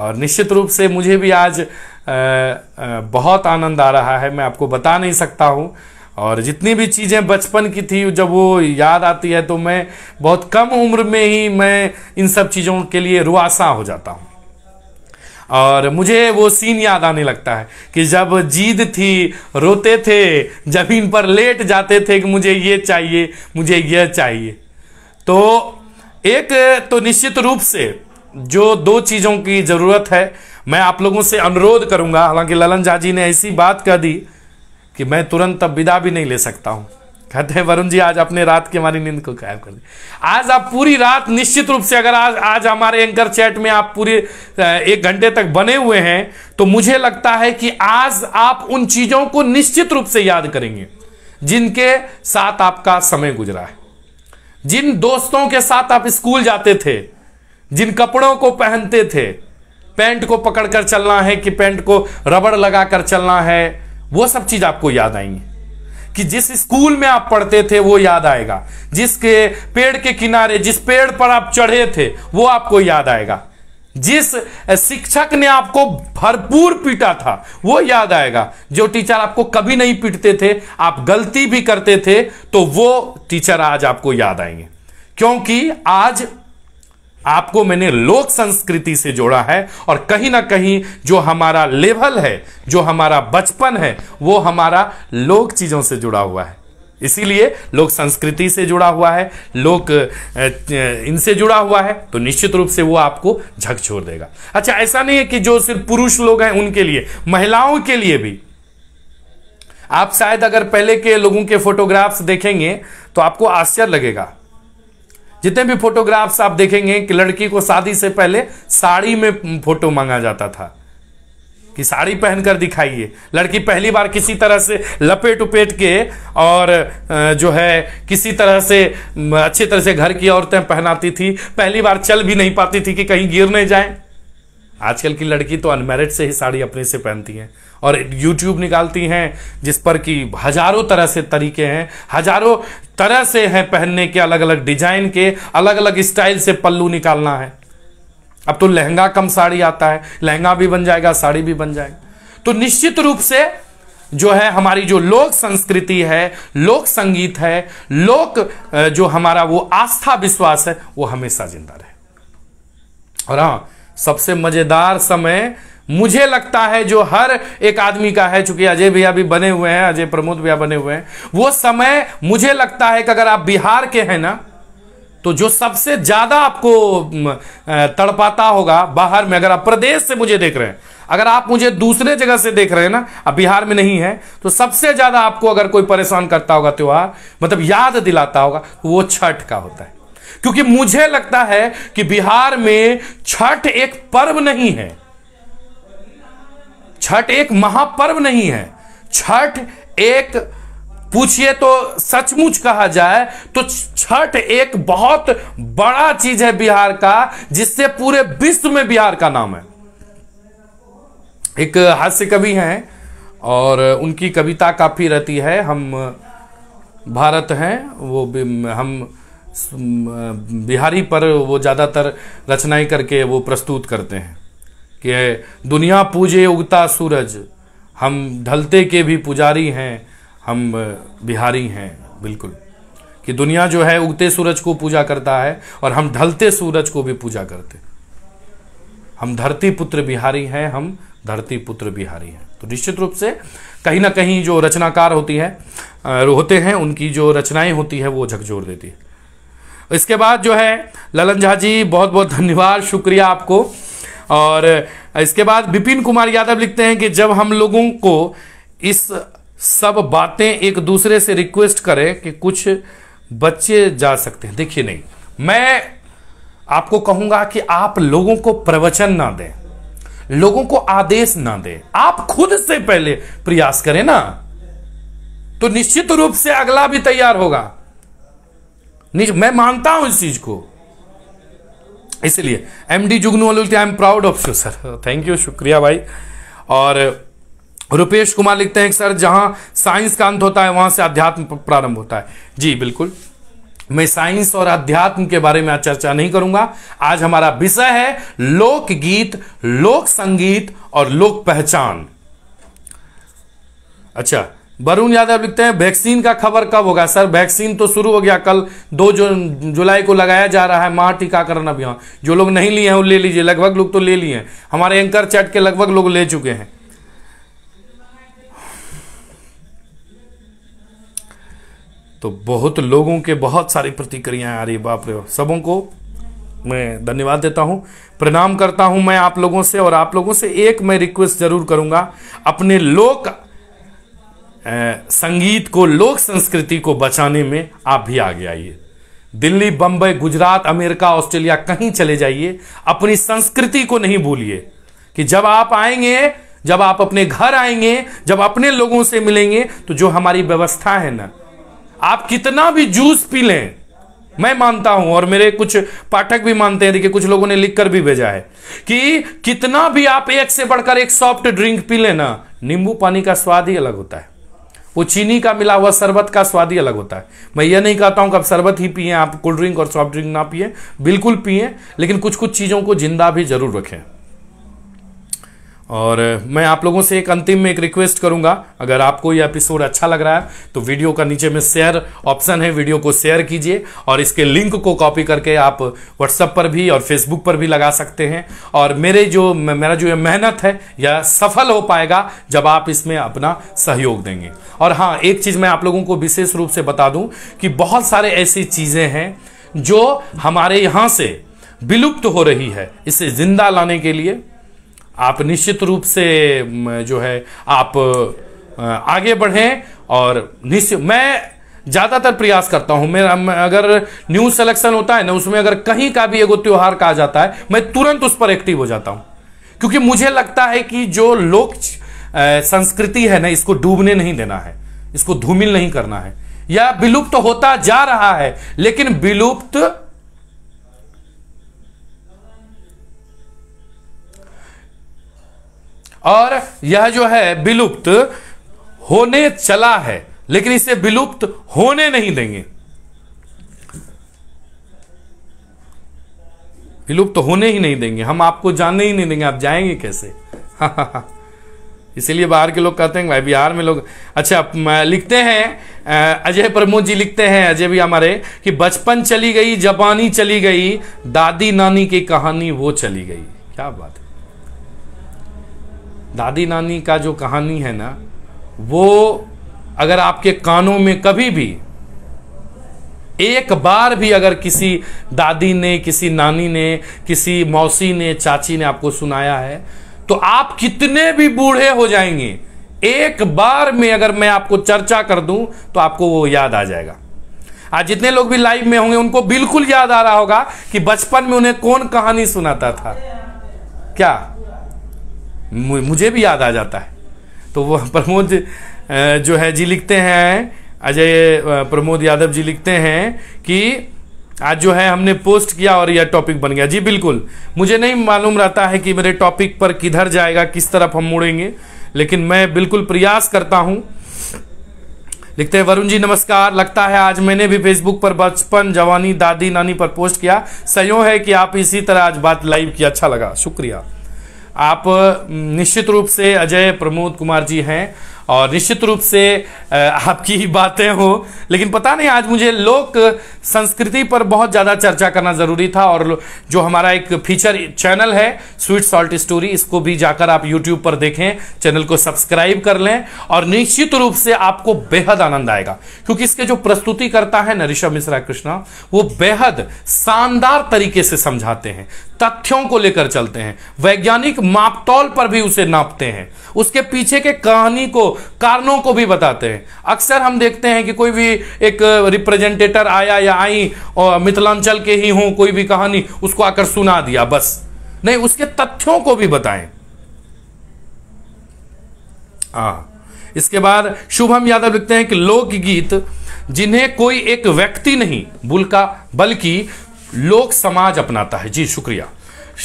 और निश्चित रूप से मुझे भी आज आ, आ, बहुत आनंद आ रहा है मैं आपको बता नहीं सकता हूँ और जितनी भी चीज़ें बचपन की थी जब वो याद आती है तो मैं बहुत कम उम्र में ही मैं इन सब चीज़ों के लिए रुआसा हो जाता हूँ और मुझे वो सीन याद आने लगता है कि जब जीद थी रोते थे ज़मीन पर लेट जाते थे कि मुझे ये चाहिए मुझे यह चाहिए तो एक तो निश्चित रूप से जो दो चीज़ों की ज़रूरत है मैं आप लोगों से अनुरोध करूंगा हालांकि ललन झा जी ने ऐसी बात कह दी कि मैं तुरंत अब विदा भी नहीं ले सकता हूं कहते हैं वरुण जी आज अपने रात की हमारी नींद को गायब कर दी आज आप पूरी रात निश्चित रूप से अगर आज आज हमारे एंकर चैट में आप पूरे एक घंटे तक बने हुए हैं तो मुझे लगता है कि आज आप उन चीजों को निश्चित रूप से याद करेंगे जिनके साथ आपका समय गुजरा है जिन दोस्तों के साथ आप स्कूल जाते थे जिन कपड़ों को पहनते थे पैंट को पकड़कर चलना है कि पैंट को रबड़ लगाकर चलना है वो सब चीज आपको याद आएंगी कि जिस स्कूल में आप पढ़ते थे वो याद आएगा जिसके पेड़ के किनारे जिस पेड़ पर आप चढ़े थे वो आपको याद आएगा जिस शिक्षक ने आपको भरपूर पीटा था वो याद आएगा जो टीचर आपको कभी नहीं पीटते थे आप गलती भी करते थे तो वो टीचर आज आपको याद आएंगे क्योंकि आज आपको मैंने लोक संस्कृति से जोड़ा है और कहीं ना कहीं जो हमारा लेवल है जो हमारा बचपन है वो हमारा लोक चीज़ों से जुड़ा हुआ है इसीलिए लोक संस्कृति से जुड़ा हुआ है लोक इनसे जुड़ा हुआ है तो निश्चित रूप से वो आपको झकझोर देगा अच्छा ऐसा नहीं है कि जो सिर्फ पुरुष लोग हैं उनके लिए महिलाओं के लिए भी आप शायद अगर पहले के लोगों के फोटोग्राफ्स देखेंगे तो आपको आश्चर्य लगेगा जितने भी फोटोग्राफ्स आप देखेंगे कि लड़की को शादी से पहले साड़ी में फोटो मांगा जाता था कि साड़ी पहनकर दिखाइए लड़की पहली बार किसी तरह से लपेट उपेट के और जो है किसी तरह से अच्छी तरह से घर की औरतें पहनाती थी पहली बार चल भी नहीं पाती थी कि कहीं गिर नहीं जाए आजकल की लड़की तो अनमेरिड से ही साड़ी अपने से पहनती हैं और यूट्यूब निकालती हैं जिस पर कि हजारों तरह से तरीके हैं हजारों तरह से हैं पहनने के अलग अलग डिजाइन के अलग अलग स्टाइल से पल्लू निकालना है अब तो लहंगा कम साड़ी आता है लहंगा भी बन जाएगा साड़ी भी बन जाएगी तो निश्चित रूप से जो है हमारी जो लोक संस्कृति है लोक संगीत है लोक जो हमारा वो आस्था विश्वास है वो हमेशा जिंदा रहे और हाँ सबसे मजेदार समय मुझे लगता है जो हर एक आदमी का है चूंकि अजय भैया भी बने हुए हैं अजय प्रमोद भैया बने हुए हैं वो समय मुझे लगता है कि अगर आप बिहार के हैं ना तो जो सबसे ज्यादा आपको तड़पाता होगा बाहर में अगर आप प्रदेश से मुझे देख रहे हैं अगर आप मुझे दूसरे जगह से देख रहे हैं ना अब बिहार में नहीं है तो सबसे ज्यादा आपको अगर कोई परेशान करता होगा त्योहार मतलब याद दिलाता होगा तो वो छठ का होता है क्योंकि मुझे लगता है कि बिहार में छठ एक पर्व नहीं है छठ एक महापर्व नहीं है छठ एक पूछिए तो सचमुच कहा जाए तो छठ एक बहुत बड़ा चीज है बिहार का जिससे पूरे विश्व में बिहार का नाम है एक हास्य कवि हैं और उनकी कविता काफ़ी रहती है हम भारत हैं वो हम बिहारी पर वो ज़्यादातर रचनाएं करके वो प्रस्तुत करते हैं कि दुनिया पूजे उगता सूरज हम ढलते के भी पुजारी हैं हम बिहारी हैं बिल्कुल कि दुनिया जो है उगते सूरज को पूजा करता है और हम ढलते सूरज को भी पूजा करते हम धरती पुत्र बिहारी हैं हम धरती पुत्र बिहारी हैं तो निश्चित रूप से कहीं ना कहीं जो रचनाकार होती है होते हैं उनकी जो रचनाएं होती है वो झकझोर देती है इसके बाद जो है ललन झा जी बहुत बहुत धन्यवाद शुक्रिया आपको और इसके बाद विपिन कुमार यादव लिखते हैं कि जब हम लोगों को इस सब बातें एक दूसरे से रिक्वेस्ट करें कि कुछ बच्चे जा सकते हैं देखिए नहीं मैं आपको कहूंगा कि आप लोगों को प्रवचन ना दें लोगों को आदेश ना दें आप खुद से पहले प्रयास करें ना तो निश्चित रूप से अगला भी तैयार होगा मैं मानता हूं इस चीज को इसलिए एम डी जुगनू वाले I am proud of you sir thank you शुक्रिया भाई और रुपेश कुमार लिखते हैं सर जहां साइंस का अंत होता है वहां से अध्यात्म प्रारंभ होता है जी बिल्कुल मैं साइंस और अध्यात्म के बारे में आज चर्चा नहीं करूंगा आज हमारा विषय है लोक गीत लोक संगीत और लोक पहचान अच्छा वरुण यादव लिखते हैं वैक्सीन का खबर कब होगा सर वैक्सीन तो शुरू हो गया कल दो जुलाई को लगाया जा रहा है महा टीकाकरण अभियान जो लोग नहीं लिए हैं वो ले लीजिए लगभग लोग तो ले लिए हैं हमारे एंकर चैट के लगभग लोग ले चुके हैं तो बहुत लोगों के बहुत सारी प्रतिक्रियाएं आ रही है बाप रे सबों को मैं धन्यवाद देता हूं प्रणाम करता हूं मैं आप लोगों से और आप लोगों से एक मैं रिक्वेस्ट जरूर करूंगा अपने लोक संगीत को लोक संस्कृति को बचाने में आप भी आगे आइए दिल्ली बम्बई गुजरात अमेरिका ऑस्ट्रेलिया कहीं चले जाइए अपनी संस्कृति को नहीं भूलिए कि जब आप आएंगे जब आप अपने घर आएंगे जब अपने लोगों से मिलेंगे तो जो हमारी व्यवस्था है ना आप कितना भी जूस पी लें मैं मानता हूं और मेरे कुछ पाठक भी मानते हैं देखिए कुछ लोगों ने लिखकर भी भेजा है कि कितना भी आप एक से बढ़कर एक सॉफ्ट ड्रिंक पी लें ना नींबू पानी का स्वाद ही अलग होता है वो चीनी का मिला हुआ शरबत का स्वाद ही अलग होता है मैं ये नहीं कहता हूं कि आप शरबत ही पिए आप कोल्ड ड्रिंक और सॉफ्ट ड्रिंक ना पिए बिल्कुल पिए लेकिन कुछ कुछ चीज़ों को जिंदा भी जरूर रखें और मैं आप लोगों से एक अंतिम में एक रिक्वेस्ट करूंगा अगर आपको यह एपिसोड अच्छा लग रहा है तो वीडियो का नीचे में शेयर ऑप्शन है वीडियो को शेयर कीजिए और इसके लिंक को कॉपी करके आप व्हाट्सएप पर भी और फेसबुक पर भी लगा सकते हैं और मेरे जो मेरा जो ये मेहनत है यह सफल हो पाएगा जब आप इसमें अपना सहयोग देंगे और हाँ एक चीज़ मैं आप लोगों को विशेष रूप से बता दूँ कि बहुत सारे ऐसी चीज़ें हैं जो हमारे यहाँ से विलुप्त हो रही है इसे जिंदा लाने के लिए आप निश्चित रूप से जो है आप आगे बढ़ें और निश्चित मैं ज़्यादातर प्रयास करता हूं मैं अगर न्यू सिलेक्शन होता है ना उसमें अगर कहीं का भी एगो त्यौहार कहा जाता है मैं तुरंत उस पर एक्टिव हो जाता हूं क्योंकि मुझे लगता है कि जो लोक संस्कृति है ना इसको डूबने नहीं देना है इसको धूमिल नहीं करना है या विलुप्त तो होता जा रहा है लेकिन विलुप्त और यह जो है विलुप्त होने चला है लेकिन इसे विलुप्त होने नहीं देंगे विलुप्त होने ही नहीं देंगे हम आपको जाने ही नहीं देंगे आप जाएंगे कैसे इसीलिए बाहर के लोग कहते हैं भाई बिहार में लोग अच्छा लिखते हैं अजय प्रमोद जी लिखते हैं अजय भी हमारे कि बचपन चली गई जवानी चली गई दादी नानी की कहानी वो चली गई क्या बात है दादी नानी का जो कहानी है ना वो अगर आपके कानों में कभी भी एक बार भी अगर किसी दादी ने किसी नानी ने किसी मौसी ने चाची ने आपको सुनाया है तो आप कितने भी बूढ़े हो जाएंगे एक बार में अगर मैं आपको चर्चा कर दूं तो आपको वो याद आ जाएगा आज जितने लोग भी लाइव में होंगे उनको बिल्कुल याद आ रहा होगा कि बचपन में उन्हें कौन कहानी सुनाता था क्या मुझे भी याद आ जाता है तो वो प्रमोद जो है जी लिखते हैं अजय प्रमोद यादव जी लिखते हैं कि आज जो है हमने पोस्ट किया और यह टॉपिक बन गया जी बिल्कुल मुझे नहीं मालूम रहता है कि मेरे टॉपिक पर किधर जाएगा किस तरफ हम मुड़ेंगे लेकिन मैं बिल्कुल प्रयास करता हूं लिखते हैं वरुण जी नमस्कार लगता है आज मैंने भी फेसबुक पर बचपन जवानी दादी नानी पर पोस्ट किया सही है कि आप इसी तरह आज बात लाइव की अच्छा लगा शुक्रिया आप निश्चित रूप से अजय प्रमोद कुमार जी हैं और निश्चित रूप से आपकी ही बातें हो लेकिन पता नहीं आज मुझे लोक संस्कृति पर बहुत ज़्यादा चर्चा करना ज़रूरी था और जो हमारा एक फीचर चैनल है स्वीट सॉल्ट स्टोरी इसको भी जाकर आप यूट्यूब पर देखें चैनल को सब्सक्राइब कर लें और निश्चित रूप से आपको बेहद आनंद आएगा क्योंकि इसके जो प्रस्तुति करता है नरिशा मिश्रा कृष्णा वो बेहद शानदार तरीके से समझाते हैं तथ्यों को लेकर चलते हैं वैज्ञानिक मापतौल पर भी उसे नापते हैं उसके पीछे के कहानी को कारणों को भी बताते हैं अक्सर हम देखते हैं कि कोई भी एक रिप्रेजेंटेटर आया या आई और मिथिलांचल के ही हो कोई भी कहानी उसको आकर सुना दिया बस नहीं उसके तथ्यों को भी बताएं आ, हाँ। इसके बाद शुभम यादव लिखते हैं कि लोकगीत जिन्हें कोई एक व्यक्ति नहीं बुलका बल्कि लोक समाज अपनाता है जी शुक्रिया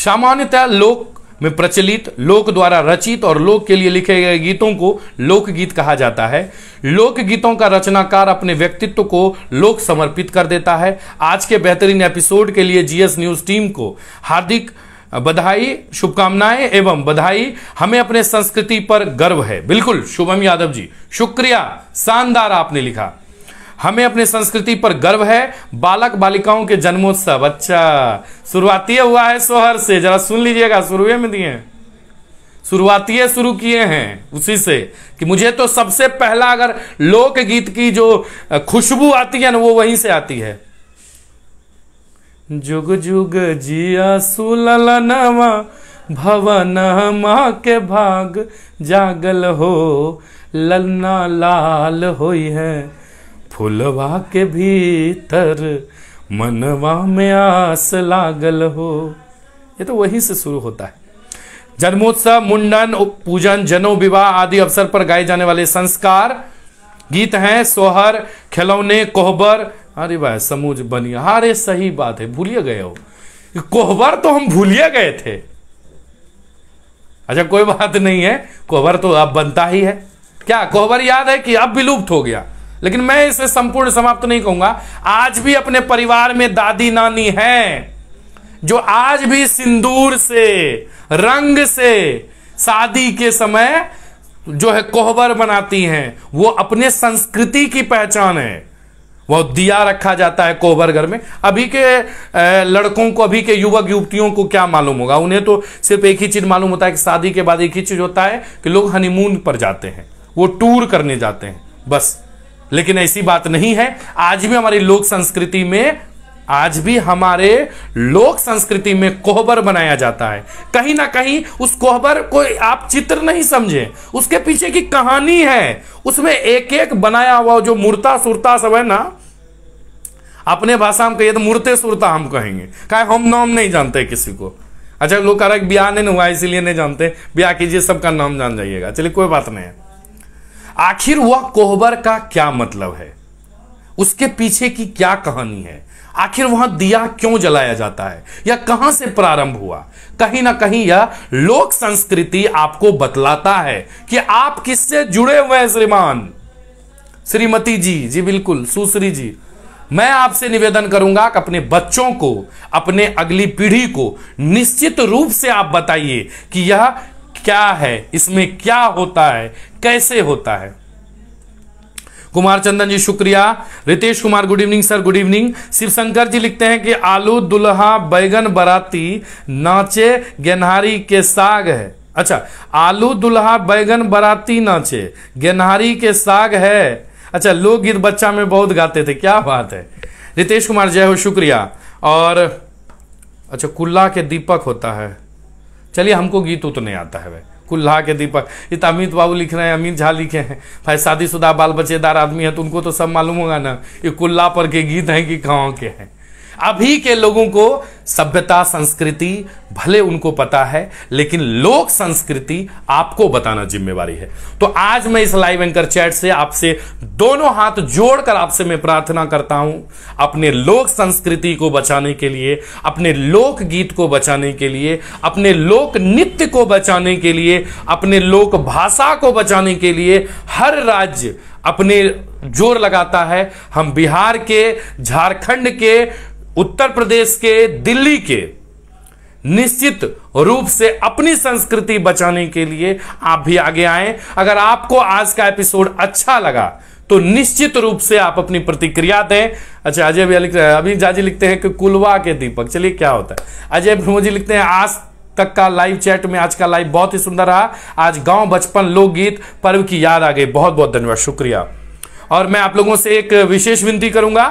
सामान्यतः लोक में प्रचलित लोक द्वारा रचित और लोक के लिए लिखे गए गीतों को लोकगीत कहा जाता है लोकगीतों का रचनाकार अपने व्यक्तित्व को लोक समर्पित कर देता है आज के बेहतरीन एपिसोड के लिए जीएस न्यूज टीम को हार्दिक बधाई शुभकामनाएं एवं बधाई हमें अपने संस्कृति पर गर्व है बिल्कुल शुभम यादव जी शुक्रिया शानदार आपने लिखा हमें अपनी संस्कृति पर गर्व है बालक बालिकाओं के जन्मोत्सव अच्छा शुरुआती हुआ है सोहर से जरा सुन लीजिएगा शुरू में दिए शुरुआती शुरू किए हैं उसी से कि मुझे तो सबसे पहला अगर लोकगीत की जो खुशबू आती है ना वो वहीं से आती है जुग जुग जिया सुलल भवन मा के भाग जागल हो ललना लाल होई है फुलवा के भीतर मनवा में आस लागल हो ये तो वहीं से शुरू होता है जन्मोत्सव मुंडन पूजन जनो विवाह आदि अवसर पर गाए जाने वाले संस्कार गीत हैं सोहर खिलौने कोहबर अरे भाई समूज बनिया अरे सही बात है भूलिए गए हो कोहबर तो हम भूलिए गए थे अच्छा कोई बात नहीं है कोहबर तो अब बनता ही है क्या कोहबर याद है कि अब विलुप्त हो गया लेकिन मैं इसे संपूर्ण समाप्त नहीं कहूंगा आज भी अपने परिवार में दादी नानी हैं जो आज भी सिंदूर से रंग से शादी के समय जो है कोहबर बनाती हैं वो अपने संस्कृति की पहचान है वह दिया रखा जाता है कोहबर घर में अभी के लड़कों को अभी के युवक युवतियों को क्या मालूम होगा उन्हें तो सिर्फ एक ही चीज मालूम होता है कि शादी के बाद एक ही चीज होता है कि लोग हनीमून पर जाते हैं वो टूर करने जाते हैं बस लेकिन ऐसी बात नहीं है आज भी हमारी लोक संस्कृति में आज भी हमारे लोक संस्कृति में कोहबर बनाया जाता है कहीं ना कहीं उस कोहबर को आप चित्र नहीं समझे उसके पीछे की कहानी है उसमें एक एक बनाया हुआ जो मूर्ता सुरता सब है ना अपने भाषा में कहिए तो मूर्ते सुरता हम कहेंगे कहे हम नाम नहीं जानते किसी को अच्छा लोग कह रहे ब्याह नहीं हुआ इसीलिए नहीं जानते ब्याह कीजिए सबका नाम जान जाइएगा चलिए कोई बात नहीं है आखिर वह कोहबर का क्या मतलब है उसके पीछे की क्या कहानी है आखिर वहां दिया क्यों जलाया जाता है या कहां से प्रारंभ हुआ कहीं ना कहीं यह लोक संस्कृति आपको बतलाता है कि आप किससे जुड़े हुए हैं श्रीमान श्रीमती जी जी बिल्कुल सुश्री जी मैं आपसे निवेदन करूंगा कि अपने बच्चों को अपने अगली पीढ़ी को निश्चित रूप से आप बताइए कि यह क्या है इसमें क्या होता है कैसे होता है कुमार चंदन जी शुक्रिया Ritesh Kumar good evening sir good evening Shivshankar ji लिखते हैं कि आलू दुल्हा बैगन बराती नाचे गेनहारी के साग है अच्छा आलू दुल्हा बैगन बराती नाचे गेनहारी के साग है अच्छा लोग गीत बच्चा में बहुत गाते थे क्या बात है रितेश कुमार जय हो शुक्रिया और अच्छा कुल्ला के दीपक होता है चलिए हमको गीत तो नहीं आता है भाई कुल्हा के दीपक ये तो अमित बाबू लिख रहे हैं अमित झा लिखे हैं भाई शादीशुदा बाल बच्चेदार आदमी है तो उनको तो सब मालूम होगा ना ये कुल्ला पर के गीत हैं कि गाँव के हैं अभी के लोगों को सभ्यता संस्कृति भले उनको पता है लेकिन लोक संस्कृति आपको बताना जिम्मेवारी है तो आज मैं इस लाइव एंकर चैट से आपसे दोनों हाथ जोड़कर आपसे मैं प्रार्थना करता हूं अपने लोक संस्कृति को बचाने के लिए अपने लोक गीत को बचाने के लिए अपने लोक नृत्य को बचाने के लिए अपने लोक भाषा को बचाने के लिए हर राज्य अपने जोर लगाता है हम बिहार के झारखंड के उत्तर प्रदेश के दिल्ली के निश्चित रूप से अपनी संस्कृति बचाने के लिए आप भी आगे आए अगर आपको आज का एपिसोड अच्छा लगा तो निश्चित रूप से आप अपनी प्रतिक्रिया दें अच्छा अजय भैया अभी जाजी लिखते हैं कि कुलवा के दीपक चलिए क्या होता है अजय भ्रमोजी लिखते हैं आज तक का लाइव चैट में आज का लाइव बहुत ही सुंदर रहा आज गांव बचपन लोकगीत पर्व की याद आ गई बहुत बहुत धन्यवाद शुक्रिया और मैं आप लोगों से एक विशेष विनती करूंगा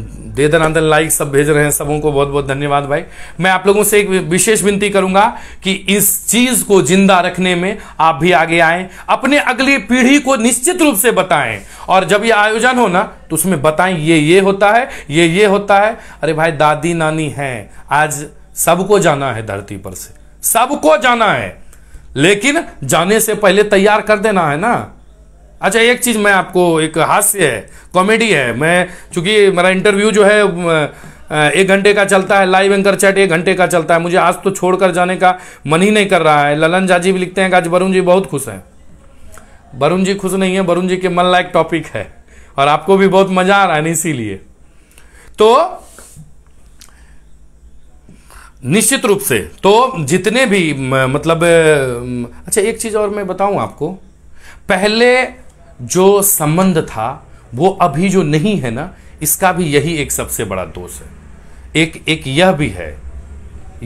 देदनांदन लाइक सब भेज रहे हैं सबों को बहुत बहुत धन्यवाद भाई मैं आप लोगों से एक विशेष विनती करूंगा कि इस चीज को जिंदा रखने में आप भी आगे आए अपने अगली पीढ़ी को निश्चित रूप से बताएं और जब ये आयोजन हो ना तो उसमें बताएं ये ये होता है ये ये होता है अरे भाई दादी नानी हैं आज सबको जाना है धरती पर से सबको जाना है लेकिन जाने से पहले तैयार कर देना है ना अच्छा एक चीज़ मैं आपको एक हास्य है कॉमेडी है मैं चूंकि मेरा इंटरव्यू जो है एक घंटे का चलता है लाइव एंकर चैट एक घंटे का चलता है मुझे आज तो छोड़कर जाने का मन ही नहीं कर रहा है ललन जाजी भी लिखते हैं कि आज वरुण जी बहुत खुश हैं वरुण जी खुश नहीं है वरुण जी के मन लायक टॉपिक है और आपको भी बहुत मजा आ रहा है इसीलिए तो निश्चित रूप से तो जितने भी मतलब अच्छा एक चीज और मैं बताऊं आपको पहले जो संबंध था वो अभी जो नहीं है ना इसका भी यही एक सबसे बड़ा दोष है एक एक यह भी है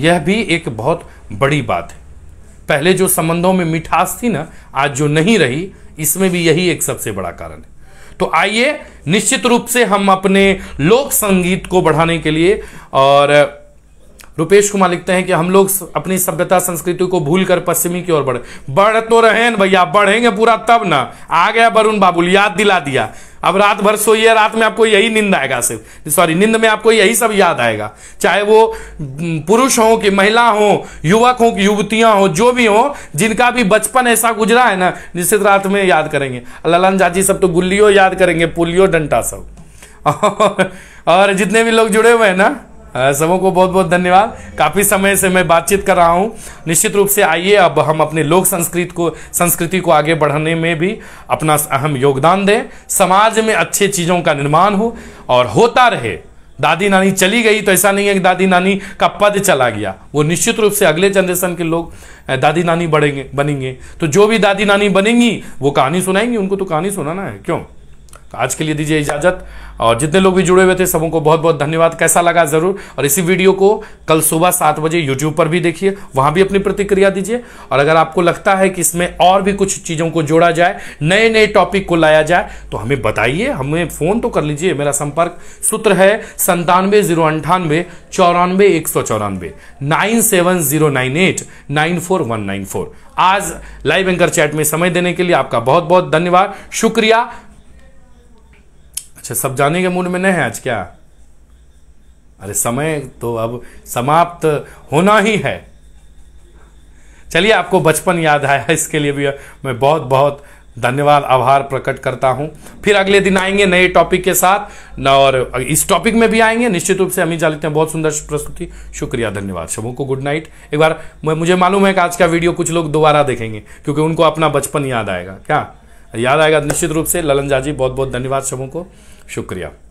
यह भी एक बहुत बड़ी बात है पहले जो संबंधों में मिठास थी ना आज जो नहीं रही इसमें भी यही एक सबसे बड़ा कारण है तो आइए निश्चित रूप से हम अपने लोक संगीत को बढ़ाने के लिए और रुपेश कुमार लिखते हैं कि हम लोग अपनी सभ्यता संस्कृति को भूल कर पश्चिमी की ओर बढ़े बढ़ तो रहे भैया बढ़ेंगे पूरा तब ना आ गया वरुण बाबू याद दिला दिया अब रात भर सोइए रात में आपको यही नींद आएगा सिर्फ सॉरी नींद में आपको यही सब याद आएगा चाहे वो पुरुष हो कि महिला हो युवक हो कि युवतियां हो जो भी हो जिनका भी बचपन ऐसा गुजरा है ना निश्चित रात में याद करेंगे ललन जाजी सब तो गुल्लियो याद करेंगे पुलियो डंटा सब और जितने भी लोग जुड़े हुए हैं ना सबों को बहुत बहुत धन्यवाद काफ़ी समय से मैं बातचीत कर रहा हूँ निश्चित रूप से आइए अब हम अपने लोक संस्कृत को संस्कृति को आगे बढ़ाने में भी अपना अहम योगदान दें समाज में अच्छे चीज़ों का निर्माण हो और होता रहे दादी नानी चली गई तो ऐसा नहीं है कि दादी नानी का पद चला गया वो निश्चित रूप से अगले जनरेशन के लोग दादी नानी बढ़ेंगे बनेंगे तो जो भी दादी नानी बनेंगी वो कहानी सुनाएंगी उनको तो कहानी सुनाना है क्यों आज के लिए दीजिए इजाज़त और जितने लोग भी जुड़े हुए थे सबों को बहुत बहुत धन्यवाद कैसा लगा ज़रूर और इसी वीडियो को कल सुबह सात बजे यूट्यूब पर भी देखिए वहां भी अपनी प्रतिक्रिया दीजिए और अगर आपको लगता है कि इसमें और भी कुछ चीज़ों को जोड़ा जाए नए नए टॉपिक को लाया जाए तो हमें बताइए हमें फ़ोन तो कर लीजिए मेरा संपर्क सूत्र है संतानवे जीरो अंठानवे चौरानवे एक सौ चौरानवे nine seven zero nine eight nine four one nine four आज लाइव एंकर चैट में समय देने के लिए आपका बहुत बहुत धन्यवाद शुक्रिया अच्छा सब जाने के मूड में नहीं है आज क्या अरे समय तो अब समाप्त होना ही है चलिए आपको बचपन याद आया इसके लिए भी मैं बहुत बहुत धन्यवाद आभार प्रकट करता हूं फिर अगले दिन आएंगे नए टॉपिक के साथ और इस टॉपिक में भी आएंगे निश्चित रूप से हम ही जा लेते हैं बहुत सुंदर प्रस्तुति शुक्रिया धन्यवाद सबों को गुड नाइट एक बार मुझे मालूम है कि आज का वीडियो कुछ लोग दोबारा देखेंगे क्योंकि उनको अपना बचपन याद आएगा क्या याद आएगा निश्चित रूप से ललन झा जी बहुत बहुत धन्यवाद सबों को शुक्रिया